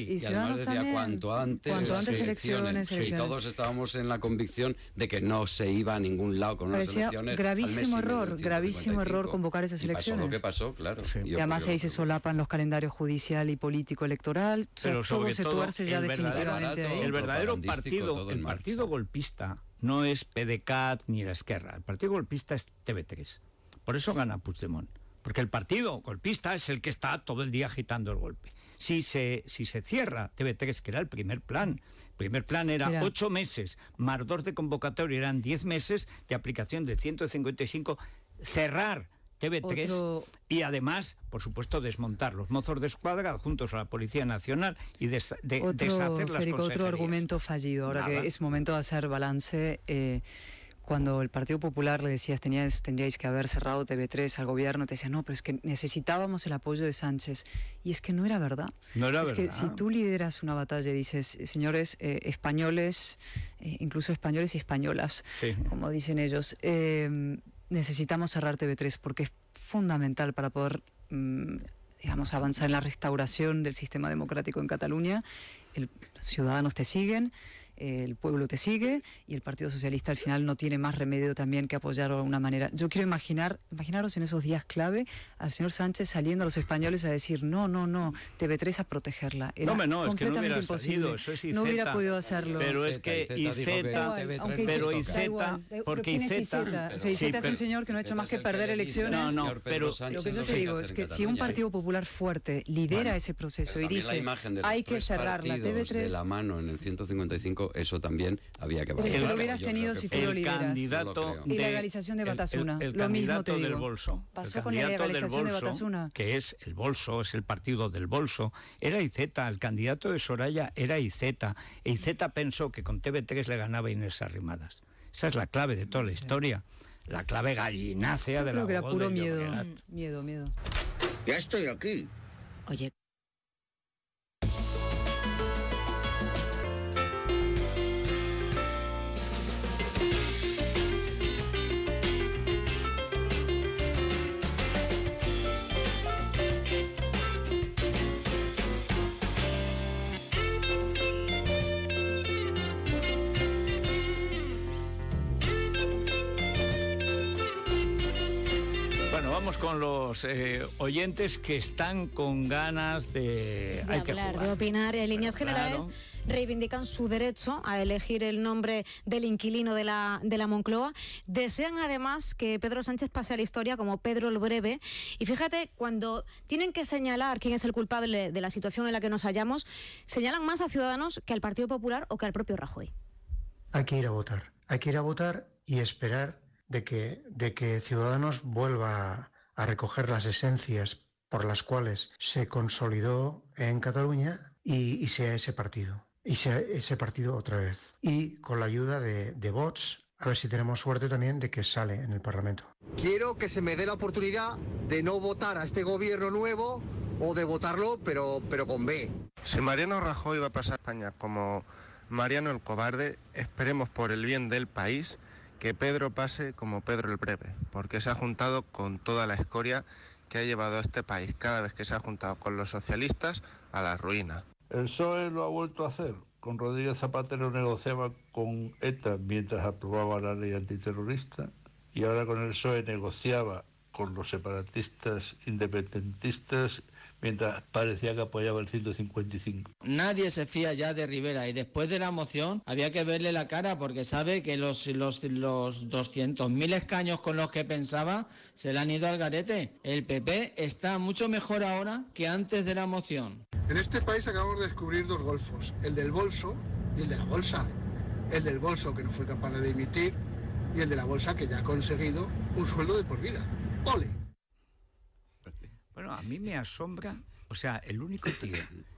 y, ciudadanos decía, cuanto antes, cuanto antes elecciones, elecciones, Y todos estábamos en la convicción de que no se iba a ningún lado con las elecciones. Gravísimo error, gravísimo error convocar esas elecciones. Y pasó lo que pasó, claro. Y, y además ahí se solapan los calendarios judicial y político electoral. todo se tuerce ya definitivamente ahí. El verdadero partido, el partido golpista no es PDCAT ni la Esquerra. El partido golpista es TV3. Por eso gana Puigdemont porque el partido golpista es el que está todo el día agitando el golpe. Si se, si se cierra TV3, que era el primer plan, el primer plan era, ocho meses, más dos de convocatoria, eran diez meses de aplicación de 155, cerrar TV3 y además, por supuesto, desmontar los mozos de escuadra juntos a la Policía Nacional y deshacer las Férico, Otro argumento fallido, ahora que es momento de hacer balance. Eh, cuando el Partido Popular le decías tenías, tendríais que haber cerrado TV3 al gobierno, te decía no, pero es que necesitábamos el apoyo de Sánchez. Y es que no era verdad. No era es que si tú lideras una batalla y dices, señores eh, españoles, eh, incluso españoles y españolas, como dicen ellos, eh, necesitamos cerrar TV3 porque es fundamental para poder... Mm, digamos, avanzar en la restauración del sistema democrático en Cataluña, los ciudadanos te siguen, el pueblo te sigue y el Partido Socialista al final no tiene más remedio también que apoyarlo de alguna manera. Yo quiero imaginar, imaginaros en esos días clave al señor Sánchez saliendo a los españoles a decir, no, no, no, TV3 a protegerla. Era no, no, es que imposible. no hubiera podido hacerlo. Pero es que IZ, pero IZ, porque IZ... es un señor que no ha hecho más que perder elecciones. No, no, pero... Lo que yo te digo es que si un Partido Popular fuerte lidera ese proceso y dice, hay que cerrar la TV3... de la mano en el 155 eso también había que valorar. que lo hubieras tenido si tú lo lideras. Candidato de, y legalización de Batasuna. El, lo mismo te digo. del bolso. Pasó con la legalización de Batasuna. Que es el bolso, es el partido del bolso. Era IZ, el candidato de Soraya era IZ E IZ pensó que con TV3 le ganaba Inés Arrimadas. Esa es la clave de toda la historia. La clave gallinácea de la la que era puro miedo. Miedo, miedo. Ya estoy aquí. Oye. con los eh, oyentes que están con ganas de, hay hablar, de opinar. En líneas generales reivindican su derecho a elegir el nombre del inquilino de la, de la Moncloa. Desean además que Pedro Sánchez pase a la historia como Pedro el Breve. Y fíjate, cuando tienen que señalar quién es el culpable de la situación en la que nos hallamos, señalan más a Ciudadanos que al Partido Popular o que al propio Rajoy. Hay que ir a votar. Hay que ir a votar y esperar de que, de que Ciudadanos vuelva a recoger las esencias por las cuales se consolidó en Cataluña y, sea ese partido. Y sea ese partido otra vez. Y con la ayuda de, de bots, a ver si tenemos suerte también de que sale en el Parlamento. Quiero que se me dé la oportunidad de no votar a este gobierno nuevo o de votarlo, pero, pero con B. Si Mariano Rajoy va a pasar a España como Mariano el Cobarde, esperemos por el bien del país que Pedro pase como Pedro el Breve, porque se ha juntado con toda la escoria que ha llevado a este país cada vez que se ha juntado con los socialistas a la ruina. El PSOE lo ha vuelto a hacer. Con Rodríguez Zapatero negociaba con ETA mientras aprobaba la ley antiterrorista y ahora con el PSOE negociaba con los separatistas independentistas mientras parecía que apoyaba el 155. Nadie se fía ya de Rivera y después de la moción había que verle la cara porque sabe que los, los, los 200.000 escaños con los que pensaba se le han ido al garete. El PP está mucho mejor ahora que antes de la moción. En este país acabamos de descubrir dos golfos, el del bolso y el de la bolsa. El del bolso que no fue capaz de emitir y el de la bolsa que ya ha conseguido un sueldo de por vida. ¡Ole! Bueno, a mí me asombra, o sea, el único tío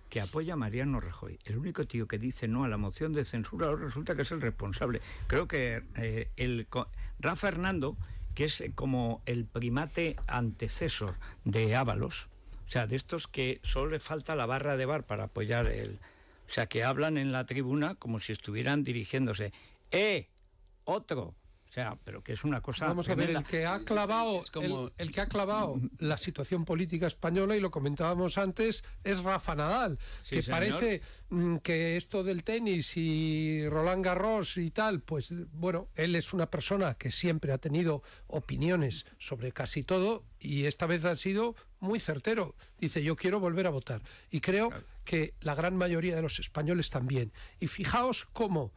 que apoya a Mariano Rajoy, el único tío que dice no a la moción de censura, resulta que es el responsable. Creo que eh, el Rafa Hernando, que es eh, como el primate antecesor de Ábalos, o sea, de estos que solo le falta la barra de bar para apoyar el... O sea, que hablan en la tribuna como si estuvieran dirigiéndose. ¡Eh! Otro, pero que es una cosa. Vamos a ver, el que ha clavado, el, que ha clavado la situación política española, y lo comentábamos antes, es Rafa Nadal, que parece mm, que esto del tenis y Roland Garros y tal, pues bueno, él es una persona que siempre ha tenido opiniones sobre casi todo, y esta vez ha sido muy certero. Dice, yo quiero volver a votar. Y creo que la gran mayoría de los españoles también. Y fijaos cómo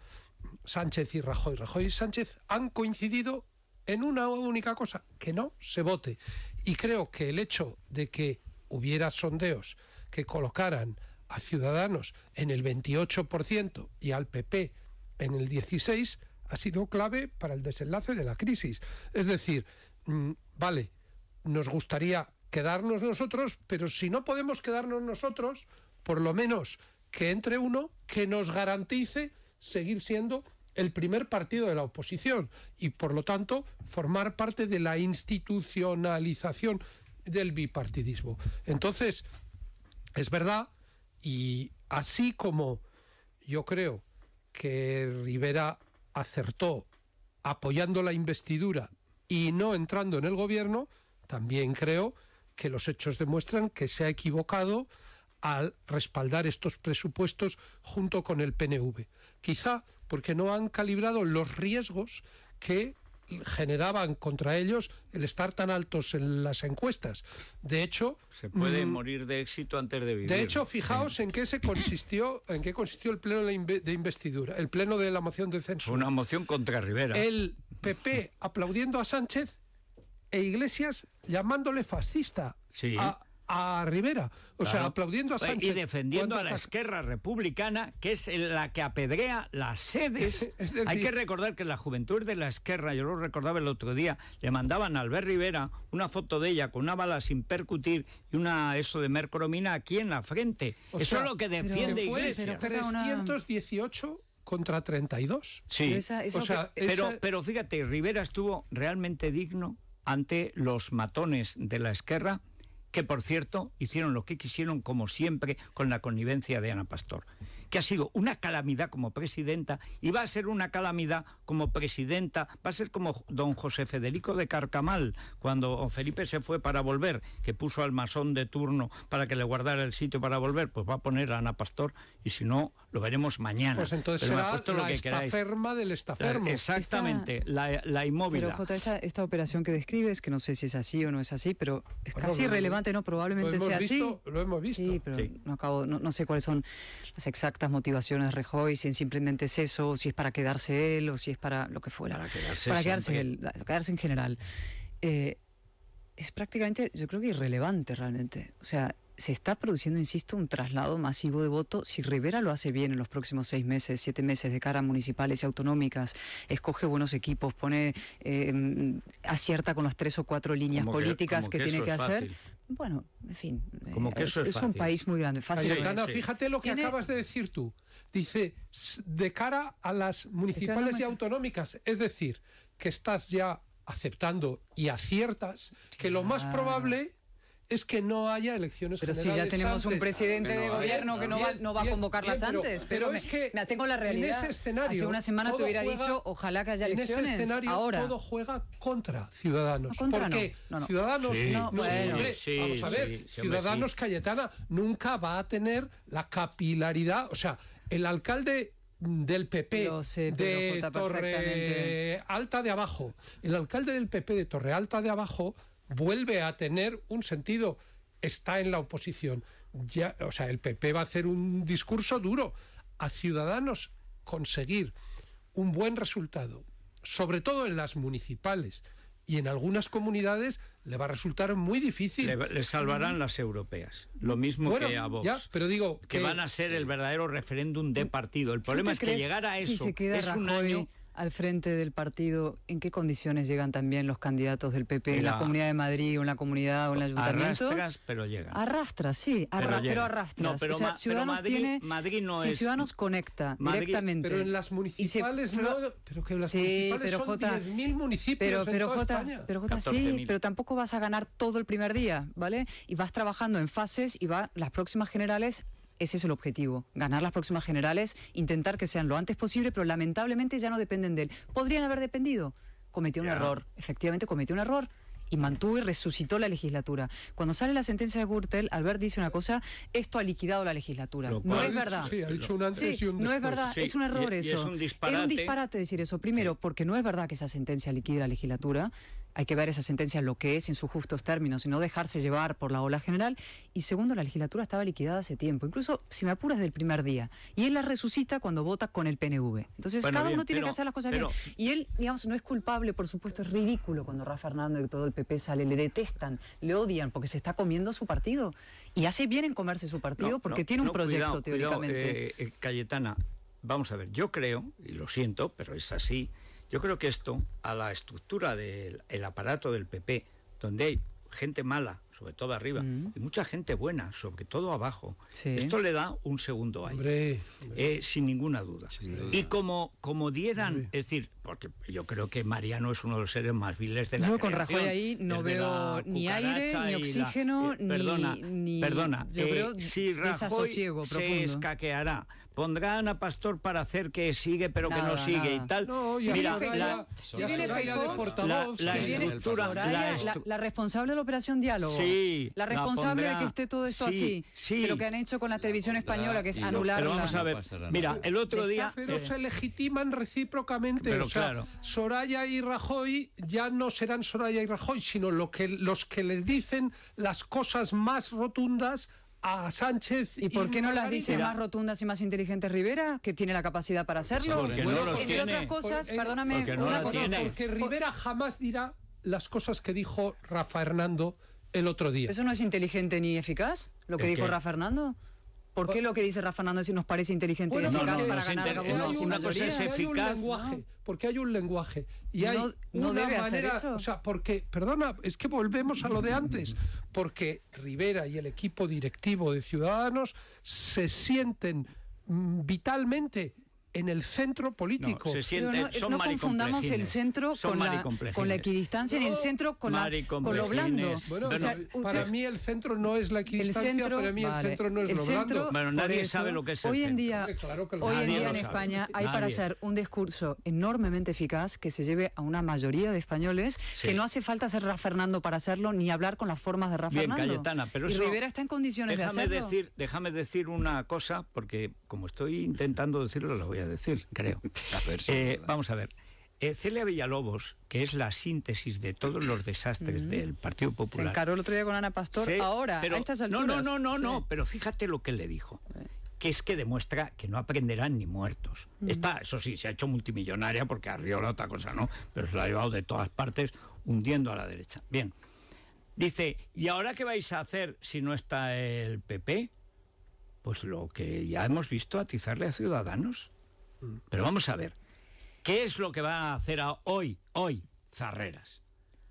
Sánchez y Rajoy, Rajoy y Sánchez han coincidido en una única cosa, que no se vote. Y creo que el hecho de que hubiera sondeos que colocaran a Ciudadanos en el 28% y al PP en el 16% ha sido clave para el desenlace de la crisis. Es decir, mm, vale, nos gustaría quedarnos nosotros, pero si no podemos quedarnos nosotros, por lo menos que entre uno que nos garantice seguir siendo el primer partido de la oposición y, por lo tanto, formar parte de la institucionalización del bipartidismo. Entonces, es verdad, y así como yo creo que Rivera acertó apoyando la investidura y no entrando en el gobierno, también creo que los hechos demuestran que se ha equivocado al respaldar estos presupuestos junto con el PNV quizá porque no han calibrado los riesgos que generaban contra ellos el estar tan altos en las encuestas. De hecho, se puede mm, morir de éxito antes de vivir. De hecho, fijaos en qué se consistió, en qué consistió el pleno de investidura, el pleno de la moción de censura. Una moción contra Rivera. El PP aplaudiendo a Sánchez e Iglesias llamándole fascista. Sí a Rivera, o sea, aplaudiendo a Sánchez. Y defendiendo a la Esquerra Republicana, que es la que apedrea las sedes. Hay que recordar que la juventud de la Esquerra, yo lo recordaba el otro día, le mandaban a Albert Rivera una foto de ella con una bala sin percutir y una eso de mercromina aquí en la frente. eso es lo que defiende pero, Iglesias. Pero 318 contra 32. Sí, pero, pero fíjate, Rivera estuvo realmente digno ante los matones de la Esquerra que por cierto hicieron lo que quisieron como siempre con la connivencia de Ana Pastor que ha sido una calamidad como presidenta y va a ser una calamidad como presidenta, va a ser como don José Federico de Carcamal, cuando Felipe se fue para volver, que puso al masón de turno para que le guardara el sitio para volver, pues va a poner a Ana Pastor y si no, lo veremos mañana. Pues entonces será la estaferma del estafermo. Eh, exactamente, la, inmóvil. Pero Jota, esta, operación que describes, que no sé si es así o no es así, pero es casi irrelevante, ¿no? Probablemente sea así. Lo hemos visto. Sí, pero No, acabo, no sé cuáles son las exactas motivaciones Rejoy, si simplemente es eso, si es para quedarse él, o si es para lo que fuera. Para quedarse, él, quedarse en general. Eh, es prácticamente, yo creo que irrelevante realmente. O sea, se está produciendo, insisto, un traslado masivo de voto. Si Rivera lo hace bien en los próximos seis meses, siete meses de cara a municipales y autonómicas, escoge buenos equipos, pone, eh, mm, acierta con las tres o cuatro líneas políticas que, tiene que hacer, bueno, en fin, eh, es, un país muy grande. Fácil. fíjate lo que acabas de decir tú. Dice, de cara a las municipales y autonómicas, es decir, que estás ya aceptando y aciertas que lo más probable es que no haya elecciones pero generales. Pero si ya tenemos un presidente de gobierno que no, va, no va, a convocarlas antes. Pero, es que me tengo la realidad. En ese escenario, Hace una semana te hubiera dicho ojalá que haya elecciones. escenario ahora. todo juega contra Ciudadanos. porque Ciudadanos, bueno. vamos a ver, Ciudadanos Cayetana nunca va a tener la capilaridad. O sea, el alcalde del PP de Torre Alta de Abajo, el alcalde del PP de Torre Alta de Abajo vuelve a tener un sentido está en la oposición. Ya, o sea, el PP va a hacer un discurso duro a ciudadanos conseguir un buen resultado, sobre todo en las municipales. Y en algunas comunidades le va a resultar muy difícil. Le, salvarán las europeas, lo mismo que a Vox. pero digo que, van a ser el verdadero referéndum de partido. El problema es que llegar a eso es un año al frente del partido, ¿en qué condiciones llegan también los candidatos del PP? ¿En la, Comunidad de Madrid o en la Comunidad o en el Ayuntamiento? Arrastras, pero llega. Arrastras, sí, pero, arrastras. o sea, Ciudadanos Madrid, tiene... Madrid no si es... Ciudadanos conecta directamente. Pero en las municipales no... Pero que las municipales son 10.000 municipios pero, en pero toda Pero Jota, sí, pero tampoco vas a ganar todo el primer día, ¿vale? Y vas trabajando en fases y va, las próximas generales ese es el objetivo, ganar las próximas generales, intentar que sean lo antes posible, pero lamentablemente ya no dependen de él. Podrían haber dependido. Cometió un error, efectivamente cometió un error y mantuvo y resucitó la legislatura. Cuando sale la sentencia de Gürtel, Albert dice una cosa, esto ha liquidado la legislatura. no es verdad. No es verdad, es un error eso. es un disparate. un disparate decir eso. Primero, porque no es verdad que esa sentencia liquide la legislatura hay que ver esa sentencia lo que es en sus justos términos y no dejarse llevar por la ola general. Y segundo, la legislatura estaba liquidada hace tiempo, incluso si me apuras del primer día. Y él la resucita cuando vota con el PNV. Entonces cada uno tiene que hacer las cosas bien. Y él, digamos, no es culpable, por supuesto, es ridículo cuando Rafa Fernando y todo el PP sale, le detestan, le odian porque se está comiendo su partido. Y hace bien en comerse su partido porque tiene un proyecto teóricamente. Eh, eh, Cayetana, vamos a ver, yo creo, y lo siento, pero es así yo creo que esto, a la estructura del aparato del PP, donde hay gente mala, sobre todo arriba, mm. y mucha gente buena, sobre todo abajo. Esto le da un segundo aire, eh, sin ninguna duda. Y como, como dieran, es decir, porque yo creo que Mariano es uno de los seres más viles de la Yo con Rajoy ahí no veo ni aire, ni oxígeno, eh, perdona, ni, Perdona, yo eh, creo si se escaqueará pondrán a Pastor para hacer que sigue pero que no sigue y tal. si viene la, si viene la, responsable de la operación diálogo, la responsable de que esté todo esto así, sí, de lo que han hecho con la, televisión española, que es anular. mira, el otro día... Pero eh, se legitiman recíprocamente. Pero claro. Soraya y Rajoy ya no serán Soraya y Rajoy, sino que, los que les dicen las cosas más rotundas a Sánchez. ¿Y, por qué no las dice más rotundas y más inteligentes Rivera, que tiene la capacidad para hacerlo? Porque entre otras cosas, eh, perdóname, una cosa. Porque Rivera jamás dirá las cosas que dijo Rafa Hernando el otro día. ¿Eso no es inteligente ni eficaz, lo que dijo Rafa Hernando? ¿Por qué lo que dice Rafa Nando si nos parece inteligente y eficaz para ganar una cosa porque hay un lenguaje. Y hay debe hacer eso. O sea, porque, perdona, es que volvemos a lo de antes, porque Rivera y el equipo directivo de Ciudadanos se sienten mm, vitalmente en el centro político. No, confundamos el centro con la, con la, equidistancia y el centro con, lo blando. para mí el centro no es la equidistancia, para mí el centro no es lo blando. Bueno, nadie sabe lo que es el hoy en día, hoy en día en España hay para hacer un discurso enormemente eficaz que se lleve a una mayoría de españoles, que no hace falta ser Rafa Fernando para hacerlo, ni hablar con las formas de Rafa Bien, Rivera está en condiciones de hacerlo. Decir, déjame decir una cosa, porque como estoy intentando decirlo, la voy a decir, creo. Eh, vamos a ver. Eh, Celia Villalobos, que es la síntesis de todos los desastres mm. del Partido Popular. Se encaró el otro día con Ana Pastor, ahora, No, no, no, no, pero fíjate lo que le dijo que es que demuestra que no aprenderán ni muertos. Mm. Está, eso sí, se ha hecho multimillonaria porque la otra cosa no, pero se la ha llevado de todas partes hundiendo a la derecha. Bien, dice, ¿y ahora qué vais a hacer si no está el PP? Pues lo que ya hemos visto, atizarle a Ciudadanos. Pero vamos a ver, ¿qué es lo que va a hacer hoy, hoy, Zarreras?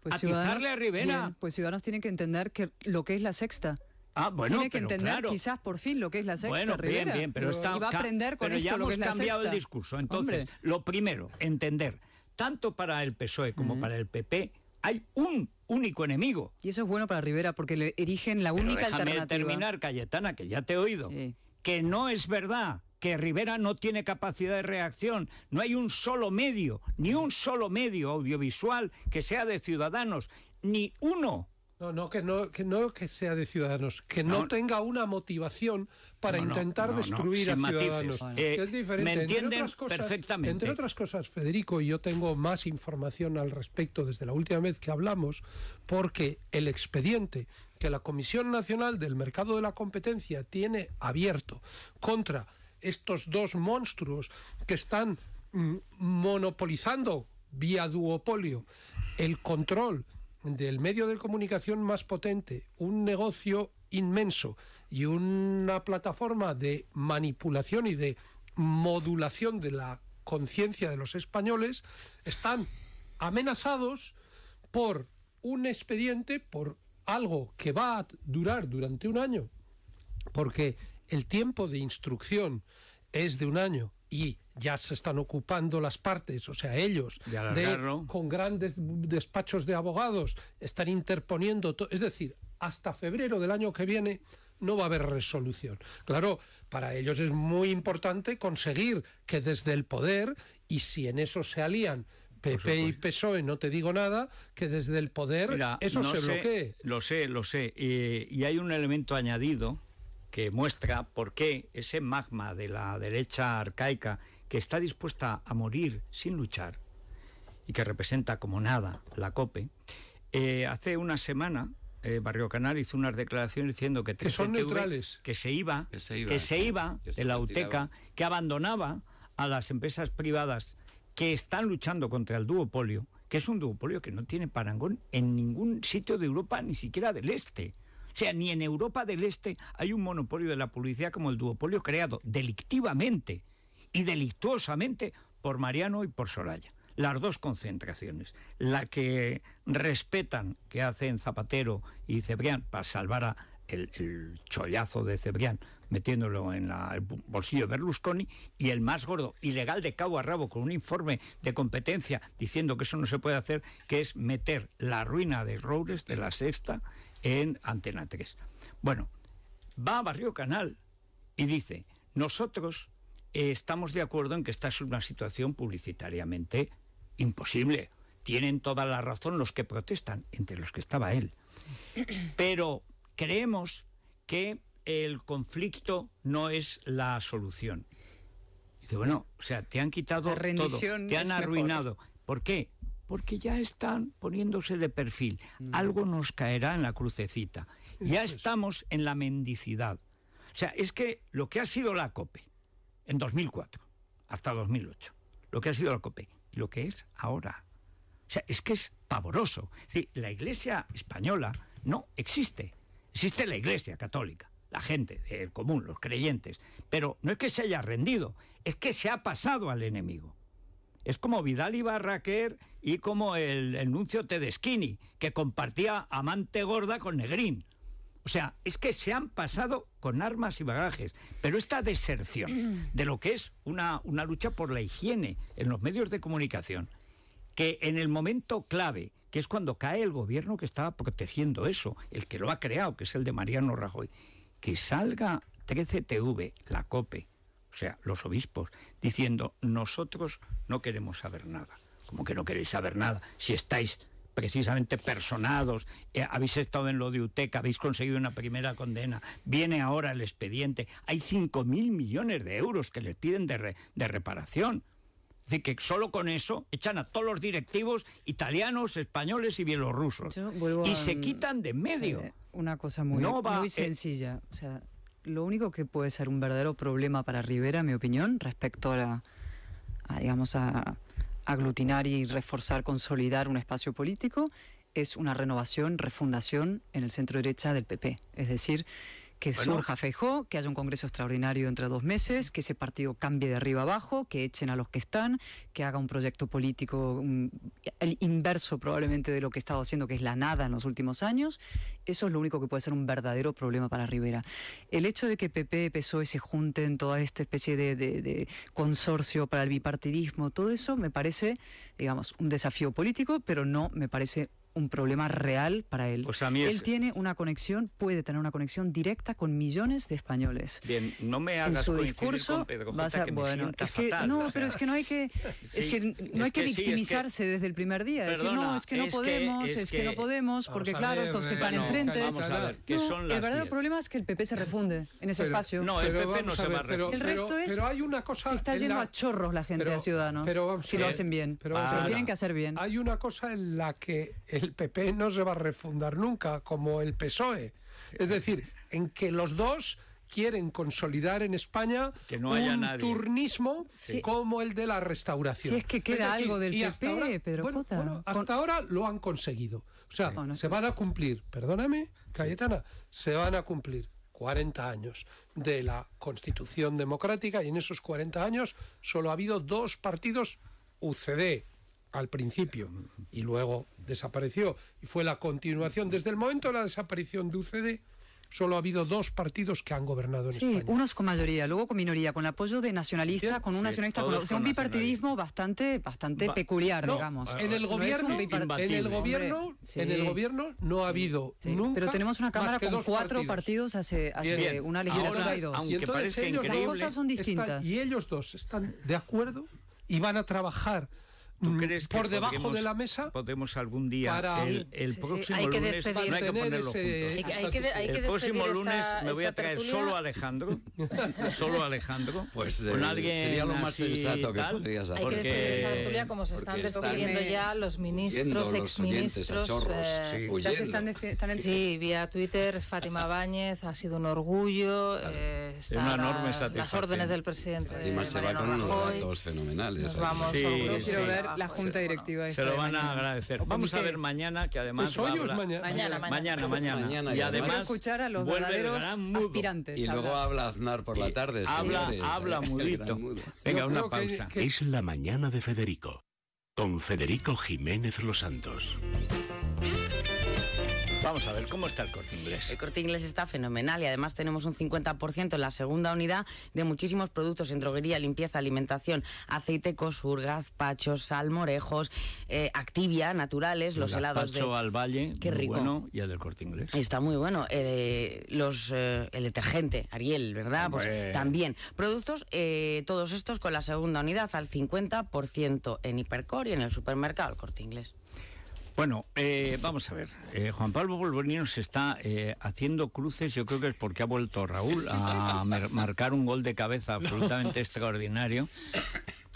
Pues Atizarle a Rivera. pues Ciudadanos tienen que entender que lo que es la sexta. Ah, bueno, Tiene que entender quizás por fin lo que es la sexta. Bueno, bien, bien, pero, está, va a aprender con pero ya lo hemos cambiado el discurso. Entonces, lo primero, entender, tanto para el PSOE como para el PP, hay un único enemigo. Y eso es bueno para Rivera porque le erigen la única déjame alternativa. terminar, Cayetana, que ya te he oído, que no es verdad que Rivera no tiene capacidad de reacción. No hay un solo medio, ni un solo medio audiovisual que sea de ciudadanos, ni uno. No, no que no que no que sea de ciudadanos, que no, tenga una motivación para intentar destruir a ciudadanos. Eh, que es diferente. Me entienden perfectamente. Entre otras cosas, Federico, y yo tengo más información al respecto desde la última vez que hablamos, porque el expediente que la Comisión Nacional del Mercado de la Competencia tiene abierto contra estos dos monstruos que están mm, monopolizando vía duopolio el control del medio de comunicación más potente, un negocio inmenso y una plataforma de manipulación y de modulación de la conciencia de los españoles, están amenazados por un expediente, por algo que va a durar durante un año, porque el tiempo de instrucción es de un año y ya se están ocupando las partes, o sea, ellos, con grandes despachos de abogados, están interponiendo, es decir, hasta febrero del año que viene no va a haber resolución. Claro, para ellos es muy importante conseguir que desde el poder, y si en eso se alían PP y PSOE, no te digo nada, que desde el poder eso se bloquee. Lo sé, lo sé. Eh, y hay un elemento añadido que muestra por qué ese magma de la derecha arcaica que está dispuesta a morir sin luchar y que representa como nada la COPE, eh, hace una semana eh, Barrio Canal hizo unas declaraciones diciendo que, tres que son neutrales, que se iba, que se iba, de la UTECA, que abandonaba a las empresas privadas que están luchando contra el duopolio, que es un duopolio que no tiene parangón en ningún sitio de Europa, ni siquiera del este. O sea, ni en Europa del Este hay un monopolio de la publicidad como el duopolio creado delictivamente y delictuosamente por Mariano y por Soraya. Las dos concentraciones, la que respetan que hacen Zapatero y Cebrián para salvar al el, chollazo de Cebrián metiéndolo en el bolsillo de Berlusconi y el más gordo, ilegal de cabo a rabo, con un informe de competencia diciendo que eso no se puede hacer, que es meter la ruina de Roures de la Sexta en Antena 3. Bueno, va a Barrio Canal y dice, nosotros eh, estamos de acuerdo en que esta es una situación publicitariamente imposible. Tienen toda la razón los que protestan, entre los que estaba él. Pero creemos que el conflicto no es la solución. Dice, bueno, o sea, te han quitado todo, te han arruinado. ¿Por qué? porque ya están poniéndose de perfil. Mm. Algo nos caerá en la crucecita. ya estamos en la mendicidad. O sea, es que lo que ha sido la COPE en 2004 hasta 2008, lo que ha sido la COPE y lo que es ahora. O sea, es que es pavoroso. Es decir, la Iglesia española no existe. Existe la Iglesia católica, la gente, el común, los creyentes. Pero no es que se haya rendido, es que se ha pasado al enemigo. Es como Vidal y Barraquer y como el, el nuncio Tedeschini, que compartía amante gorda con Negrín. O sea, es que se han pasado con armas y bagajes. Pero esta deserción de lo que es una, una lucha por la higiene en los medios de comunicación, que en el momento clave, que es cuando cae el gobierno que estaba protegiendo eso, el que lo ha creado, que es el de Mariano Rajoy, que salga 13TV, la COPE, o sea, los obispos, diciendo, nosotros no queremos saber nada. Como que no queréis saber nada, si estáis precisamente personados, eh, habéis estado en lo de UTECA, habéis conseguido una primera condena, viene ahora el expediente, hay 5.000 millones de euros que les piden de, re, de reparación. Es decir, que solo con eso echan a todos los directivos italianos, españoles y bielorrusos. y se quitan de medio. Eh, una cosa muy, sencilla lo único que puede ser un verdadero problema para Rivera, en mi opinión, respecto a, digamos, a aglutinar y reforzar, consolidar un espacio político, es una renovación, refundación en el centro derecha del PP. Es decir, que surja fejo, que haya un congreso extraordinario entre dos meses, que ese partido cambie de arriba abajo, que echen a los que están, que haga un proyecto político el inverso probablemente de lo que ha estado haciendo, que es la nada en los últimos años. Eso es lo único que puede ser un verdadero problema para Rivera. El hecho de que PP, PSOE se junten, toda esta especie de, de consorcio para el bipartidismo, todo eso me parece, digamos, un desafío político, pero no me parece un problema real para él. Pues él tiene una conexión, puede tener una conexión directa con millones de españoles. Bien, no me hagas en su discurso con bueno, es que no, pero es que no hay que es que no hay que, victimizarse desde el primer día, decir no, es que no podemos, es, que, no podemos porque claro, estos que están enfrente. el verdadero problema es que el PP se refunde en ese espacio. No, el PP no se va a refundir. El resto es Pero hay una cosa se está yendo a chorros la gente a Ciudadanos. Si lo hacen bien, pero tienen que hacer bien. Hay una cosa en la que el PP no se va a refundar nunca, como el PSOE. Es decir, en que los dos quieren consolidar en España un turnismo como el de la restauración. Si es que queda algo del PP, hasta Pedro hasta ahora lo han conseguido. O sea, se van a cumplir, perdóname, Cayetana, se van a cumplir 40 años de la Constitución Democrática y en esos 40 años solo ha habido dos partidos UCD al principio y luego desapareció y fue la continuación. Desde el momento de la desaparición de UCD, solo ha habido dos partidos que han gobernado en España. Sí, unos con mayoría, luego con minoría, con apoyo de nacionalistas, con un nacionalista, o un bipartidismo bastante, bastante peculiar, digamos. En el gobierno, no en el gobierno, en el gobierno no ha habido Pero tenemos una cámara con cuatro partidos, hace, una legislatura y dos. entonces las cosas son distintas. y ellos dos están de acuerdo y van a trabajar ¿Tú mm, crees que por debajo podemos, de la mesa podemos algún día para, el, próximo lunes No hay que ponerlo juntos. el próximo lunes me voy a traer solo a Alejandro, solo a Alejandro, pues eh, con alguien sería lo más sensato que podrías hacer. Hay porque, que despedir esta como se están despidiendo ya los ministros, exministros, eh, sí. ya se están sí, vía Twitter Fátima Báñez ha sido un orgullo, una eh, enorme satisfacción. Las órdenes del presidente. Además se va con unos datos fenomenales. vamos, a ver la junta directiva. Se lo van a agradecer. Vamos a ver mañana, que además. mañana. Mañana, mañana. mañana. y además. escuchar a los verdaderos aspirantes. Y luego habla Aznar por la tarde. Habla, habla mudito. Venga, una pausa. Es la mañana de Federico. Con Federico Jiménez Los Santos. Vamos a ver, ¿cómo está el corte inglés? El corte inglés está fenomenal y además tenemos un 50% en la segunda unidad de muchísimos productos en droguería, limpieza, alimentación, aceite, cosur, gazpachos, salmorejos, eh, activia, naturales, los helados de... al valle, Qué rico. y el del corte inglés. Está muy bueno. Eh, los, eh, el detergente, Ariel, ¿verdad? Pues también. Productos, eh, todos estos con la segunda unidad al 50% en Hipercor y en el supermercado, el corte inglés. Bueno, eh, vamos a ver. Eh, Juan Pablo Bolbonino se está eh, haciendo cruces, yo creo que es porque ha vuelto Raúl a marcar un gol de cabeza absolutamente extraordinario.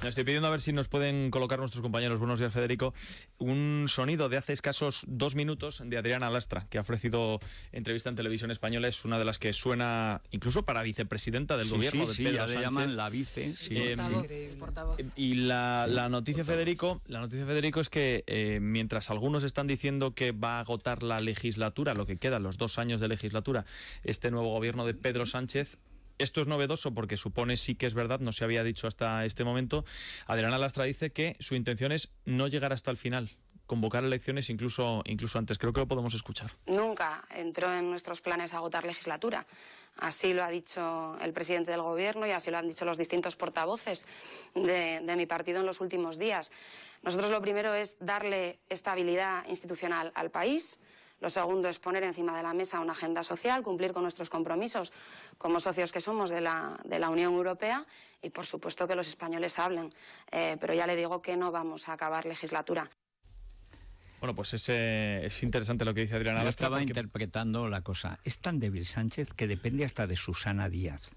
Nos estoy pidiendo a ver si nos pueden colocar nuestros compañeros, buenos días Federico, un sonido de hace escasos dos minutos de Adriana Lastra, que ha ofrecido entrevista en televisión española, es una de las que suena incluso para vicepresidenta del gobierno de Pedro llaman la vice. Eh, eh, y la, noticia, Federico, la noticia, Federico, es que eh, mientras algunos están diciendo que va a agotar la legislatura, lo que queda los dos años de legislatura, este nuevo gobierno de Pedro Sánchez esto es novedoso porque supone sí que es verdad, no se había dicho hasta este momento. Adriana Lastra dice que su intención es no llegar hasta el final, convocar elecciones incluso, incluso antes. Creo que lo podemos escuchar. Nunca entró en nuestros planes agotar legislatura. Así lo ha dicho el presidente del Gobierno y así lo han dicho los distintos portavoces de mi partido en los últimos días. Nosotros lo primero es darle estabilidad institucional al país lo segundo es poner encima de la mesa una agenda social, cumplir con nuestros compromisos como socios que somos de la, Unión Europea y, por supuesto, que los españoles hablen. Eh, pero ya le digo que no vamos a acabar legislatura. Bueno, pues es, interesante lo que dice Adriana. Yo estaba interpretando la cosa. Es tan débil Sánchez que depende hasta de Susana Díaz.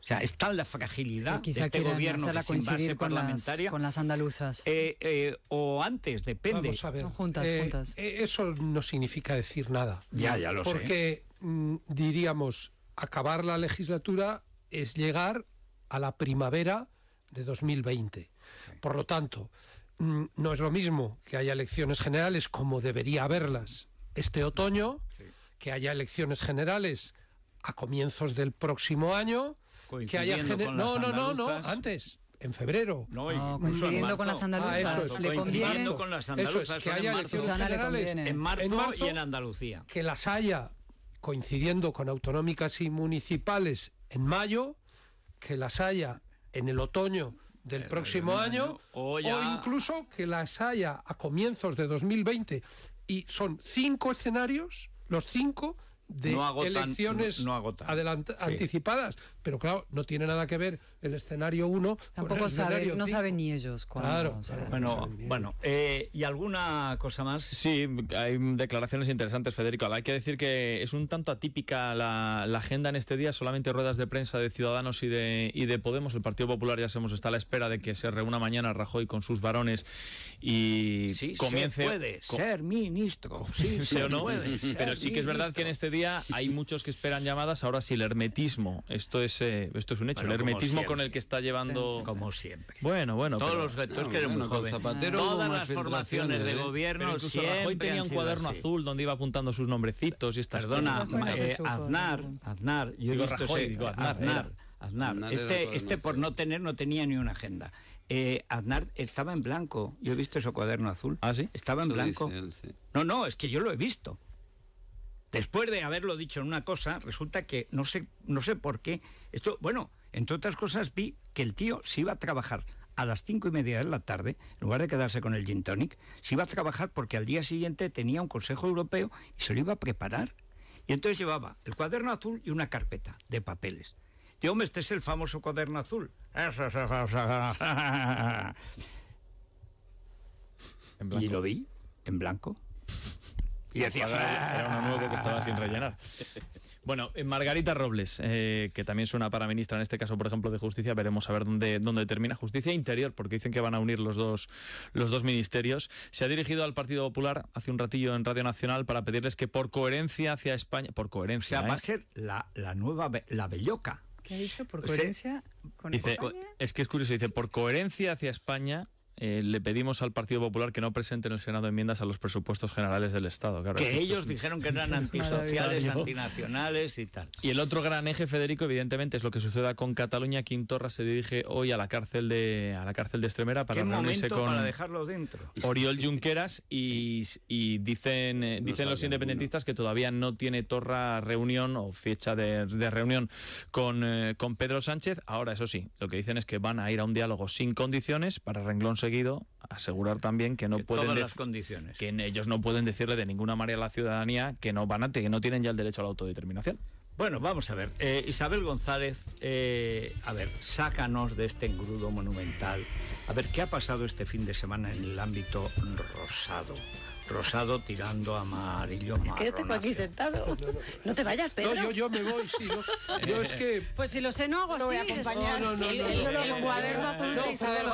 O sea, está la fragilidad de este gobierno sin base con parlamentaria. Las, con las andaluzas. Eh, eh, o antes, depende. Vamos juntas, eh, juntas. Eso no significa decir nada. Ya, ya lo sé. Porque mm, diríamos, acabar la legislatura es llegar a la primavera de 2020. Por lo tanto, mm, no es lo mismo que haya elecciones generales como debería haberlas este otoño, que haya elecciones generales a comienzos del próximo año que haya No, no, no, no, antes en febrero. No, ah, coincidiendo con las ah, andaluzas. le conviene. que en marzo, en y en Andalucía. Que las haya coincidiendo con autonómicas y municipales en mayo, que las haya en el otoño del próximo año, o, o incluso que las haya a comienzos de 2020. Y son cinco escenarios, los cinco de elecciones no, anticipadas. Pero claro, no tiene nada que ver el escenario 1. Tampoco saben, no saben ni ellos cuándo. bueno, bueno eh, ¿y alguna cosa más? Sí, hay declaraciones interesantes, Federico. Hay que decir que es un tanto atípica la, agenda en este día, solamente ruedas de prensa de Ciudadanos y de, y de Podemos. El Partido Popular ya sabemos está a la espera de que se reúna mañana Rajoy con sus varones y comience. Se puede ser ministro. Sí, sí. pero sí que es verdad que en este día hay muchos que esperan llamadas. Ahora sí, el hermetismo. Esto es, eh, esto es un hecho. el hermetismo con el que está llevando. Como siempre. Bueno, bueno. Todos los retos que muy joven. Todas las formaciones de ¿eh? gobierno siempre. Hoy tenía un cuaderno azul donde iba apuntando sus nombrecitos y estas Perdona, Aznar, Aznar. Yo Aznar. este, este por no tener no tenía ni una agenda. Eh, Aznar estaba en blanco. Yo he visto ese cuaderno azul. ¿Ah, sí? Estaba en blanco. No, no, es que yo lo he visto. Después de haberlo dicho en una cosa, resulta que no sé, no sé por qué. Esto, bueno, entre otras cosas, vi que el tío se iba a trabajar a las cinco y media de la tarde, en lugar de quedarse con el gin tonic, se iba a trabajar porque al día siguiente tenía un Consejo Europeo y se lo iba a preparar. Y entonces llevaba el cuaderno azul y una carpeta de papeles. Yo me este es el famoso cuaderno azul. y lo vi en blanco. Y decía, era uno nuevo que estaba sin rellenar. Bueno, eh, Margarita Robles, eh, que también suena para ministra, en este caso, por ejemplo, de Justicia, veremos a ver dónde, dónde termina. Justicia Interior, porque dicen que van a unir los dos, los dos ministerios. Se ha dirigido al Partido Popular hace un ratillo en Radio Nacional para pedirles que por coherencia hacia España, por coherencia... O va ¿eh? a ser la, nueva, la belloca. ¿Qué ha dicho? ¿Por coherencia con Es que es curioso, dice, por coherencia hacia España eh, le pedimos al Partido Popular que no presente en el Senado enmiendas a los presupuestos generales del Estado. que ellos dijeron que eran antisociales, antinacionales y tal. Y el otro gran eje, Federico, evidentemente, es lo que suceda con Cataluña. Quim Torra se dirige hoy a la cárcel de a la cárcel de Extremera para reunirse con dejarlo dentro. Oriol Junqueras y, dicen eh, dicen los independentistas que todavía no tiene Torra reunión o fecha de, reunión con, eh, con Pedro Sánchez. Ahora, eso sí, lo que dicen es que van a ir a un diálogo sin condiciones para renglón asegurar también que no pueden las ellos no pueden decirle de ninguna manera a la ciudadanía que no van a que no tienen ya el derecho a la autodeterminación. Bueno, vamos a ver. Eh, Isabel González, eh, a ver, sácanos de este engrudo monumental. A ver, ¿qué ha pasado este fin de semana en el ámbito rosado? rosado tirando a amarillo. Es que yo tengo aquí sentado. No, te vayas, Pedro. No, yo, yo me voy, sí. Yo Pues si lo sé, no hago así. Voy a acompañar. No, no, no. El cuaderno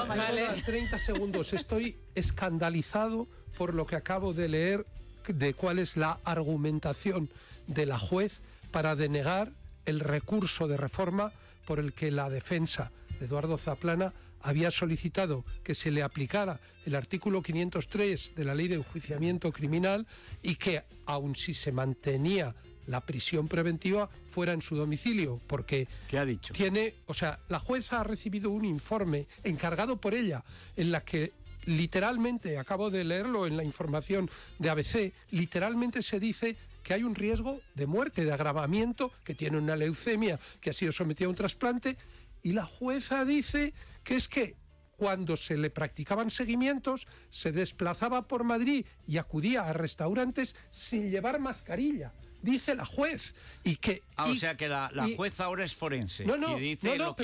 Vale. 30 segundos. Estoy escandalizado por lo que acabo de leer de cuál es la argumentación de la juez para denegar el recurso de reforma por el que la defensa de Eduardo Zaplana había solicitado que se le aplicara el artículo 503 de la Ley de Enjuiciamiento Criminal y que, aun si se mantenía la prisión preventiva fuera en su domicilio, porque ¿Qué ha dicho? tiene, o sea, la jueza ha recibido un informe encargado por ella en la que literalmente, acabo de leerlo en la información de ABC, literalmente se dice que hay un riesgo de muerte, de agravamiento, que tiene una leucemia, que ha sido sometida a un trasplante, y la jueza dice que es que cuando se le practicaban seguimientos, se desplazaba por Madrid y acudía a restaurantes sin llevar mascarilla. Dice la juez. Y que, ah, o sea que la, juez ahora es forense. No, no, pero,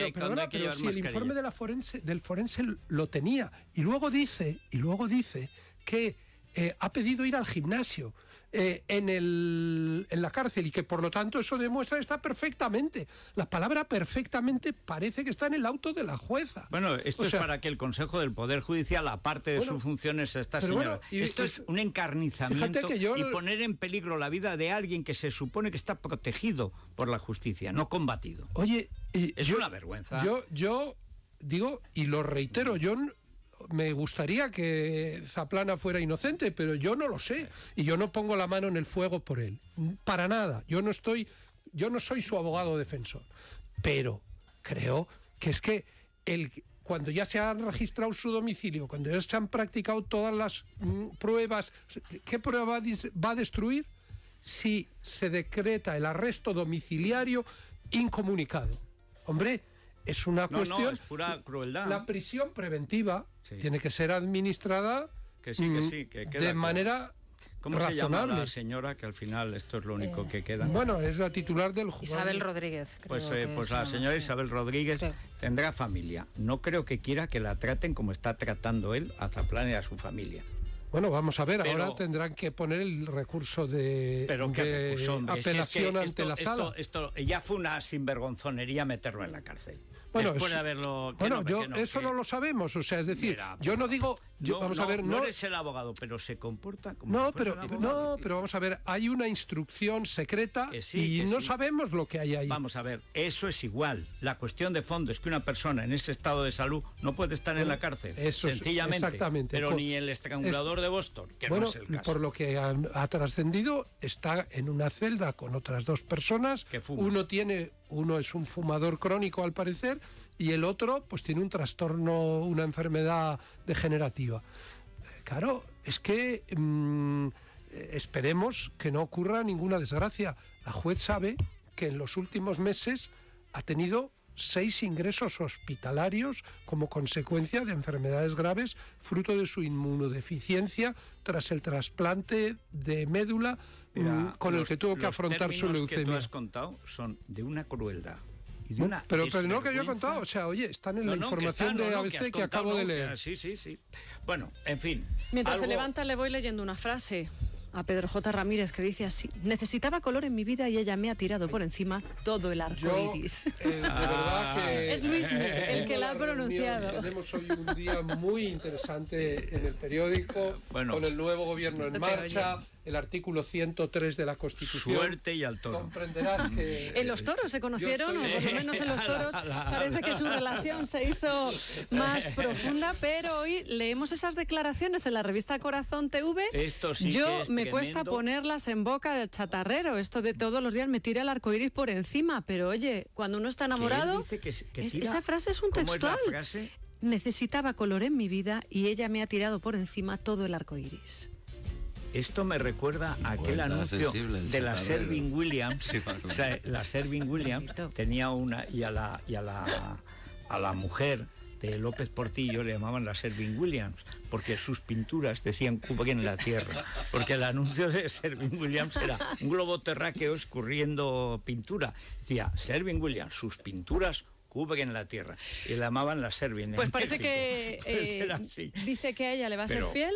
si el informe de la forense, del forense lo tenía. Y luego dice, y luego dice que eh, ha pedido ir al gimnasio. Eh, en, la cárcel y que por lo tanto eso demuestra está perfectamente. La palabra perfectamente parece que está en el auto de la jueza. Bueno, esto es para que el Consejo del Poder Judicial, aparte de sus funciones, está señora, esto es, un encarnizamiento y poner en peligro la vida de alguien que se supone que está protegido por la justicia, no combatido. Oye, es una vergüenza. Yo, yo digo, y lo reitero, yo me gustaría que Zaplana fuera inocente, pero yo no lo sé y yo no pongo la mano en el fuego por él, para nada. Yo no estoy, yo no soy su abogado defensor, pero creo que es que el, cuando ya se ha registrado su domicilio, cuando ya se han practicado todas las mm, pruebas, ¿qué prueba va a destruir? Si se decreta el arresto domiciliario incomunicado. Hombre, es una cuestión. crueldad. La prisión preventiva tiene que ser administrada mm, de manera. ¿Cómo razonable? señora que al final esto es lo único eh, que queda? Bueno, es la titular del Isabel Rodríguez. pues, eh, pues la señora Isabel Rodríguez tendrá familia. No creo que quiera que la traten como está tratando él a Zaplana y a su familia. Bueno, vamos a ver, ahora tendrán que poner el recurso de, apelación ante la sala. Esto, esto, ya fue una sinvergonzonería meterlo en la cárcel bueno, Bueno, yo, eso no lo sabemos, o sea, es decir, yo no digo, no, vamos a ver, no, eres el abogado, pero se comporta como. No, pero no, pero vamos a ver, hay una instrucción secreta y no sabemos lo que hay ahí. Vamos a ver, eso es igual. La cuestión de fondo es que una persona en ese estado de salud no puede estar en la cárcel, eso sencillamente. Exactamente. Pero ni el estrangulador de Boston, que bueno, no es el caso. Por lo que ha, trascendido, está en una celda con otras dos personas. Que fuma. Uno tiene uno es un fumador crónico al parecer y el otro pues tiene un trastorno, una enfermedad degenerativa. Eh, claro, es que mm, eh, esperemos que no ocurra ninguna desgracia. La juez sabe que en los últimos meses ha tenido seis ingresos hospitalarios como consecuencia de enfermedades graves fruto de su inmunodeficiencia tras el trasplante de médula mm, con el que tuvo que afrontar su leucemia. que tú has contado son de una crueldad. Mm, pero, pero no que yo he contado, o sea, oye, están en la información de ABC que, acabo de leer. Ah, sí, sí, sí. Bueno, en fin. Mientras se levanta le voy leyendo una frase a Pedro J. Ramírez que dice así: Necesitaba color en mi vida y ella me ha tirado por encima todo el arco eh, es Luis el que la ha pronunciado. Tenemos hoy un día muy interesante en el periódico con el nuevo gobierno en marcha el artículo 103 de la Constitución. Suerte y al toro. Comprenderás que... en los toros se conocieron, o por lo menos en los toros, parece que su relación se hizo más profunda, pero hoy leemos esas declaraciones en la revista Corazón TV. Yo me cuesta ponerlas en boca del chatarrero, esto de todos los días me tira el arco iris por encima, pero oye, cuando uno está enamorado... esa frase es un textual. Necesitaba color en mi vida y ella me ha tirado por encima todo el arco iris. Esto me recuerda a aquel anuncio de la Serving Williams. la Serving Williams tenía una y a la y a la a la mujer de López Portillo le llamaban la Servin Williams, porque sus pinturas decían cubren en la Tierra, porque el anuncio de Servin Williams era un globo terráqueo escurriendo pintura. Decía, Servin Williams, sus pinturas cubren la Tierra. Y la llamaban la Servin. Pues parece que pues eh, dice que a ella le va a ser fiel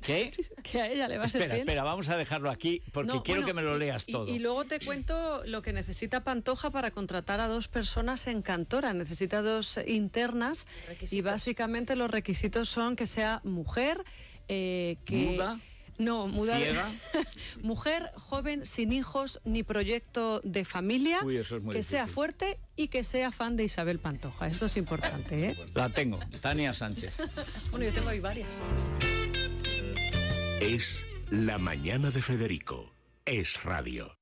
¿Qué? Que a ella le va a ser Espera, espera, vamos a dejarlo aquí porque quiero que me lo leas todo. Y, luego te cuento lo que necesita Pantoja para contratar a dos personas en Cantora. Necesita dos internas y básicamente los requisitos son que sea mujer, eh, que... ¿Muda? No, muda. Mujer, joven, sin hijos ni proyecto de familia, que sea fuerte y que sea fan de Isabel Pantoja. Esto es importante. ¿eh? La tengo, Tania Sánchez. bueno, yo tengo ahí varias. Es la mañana de Federico. Es radio.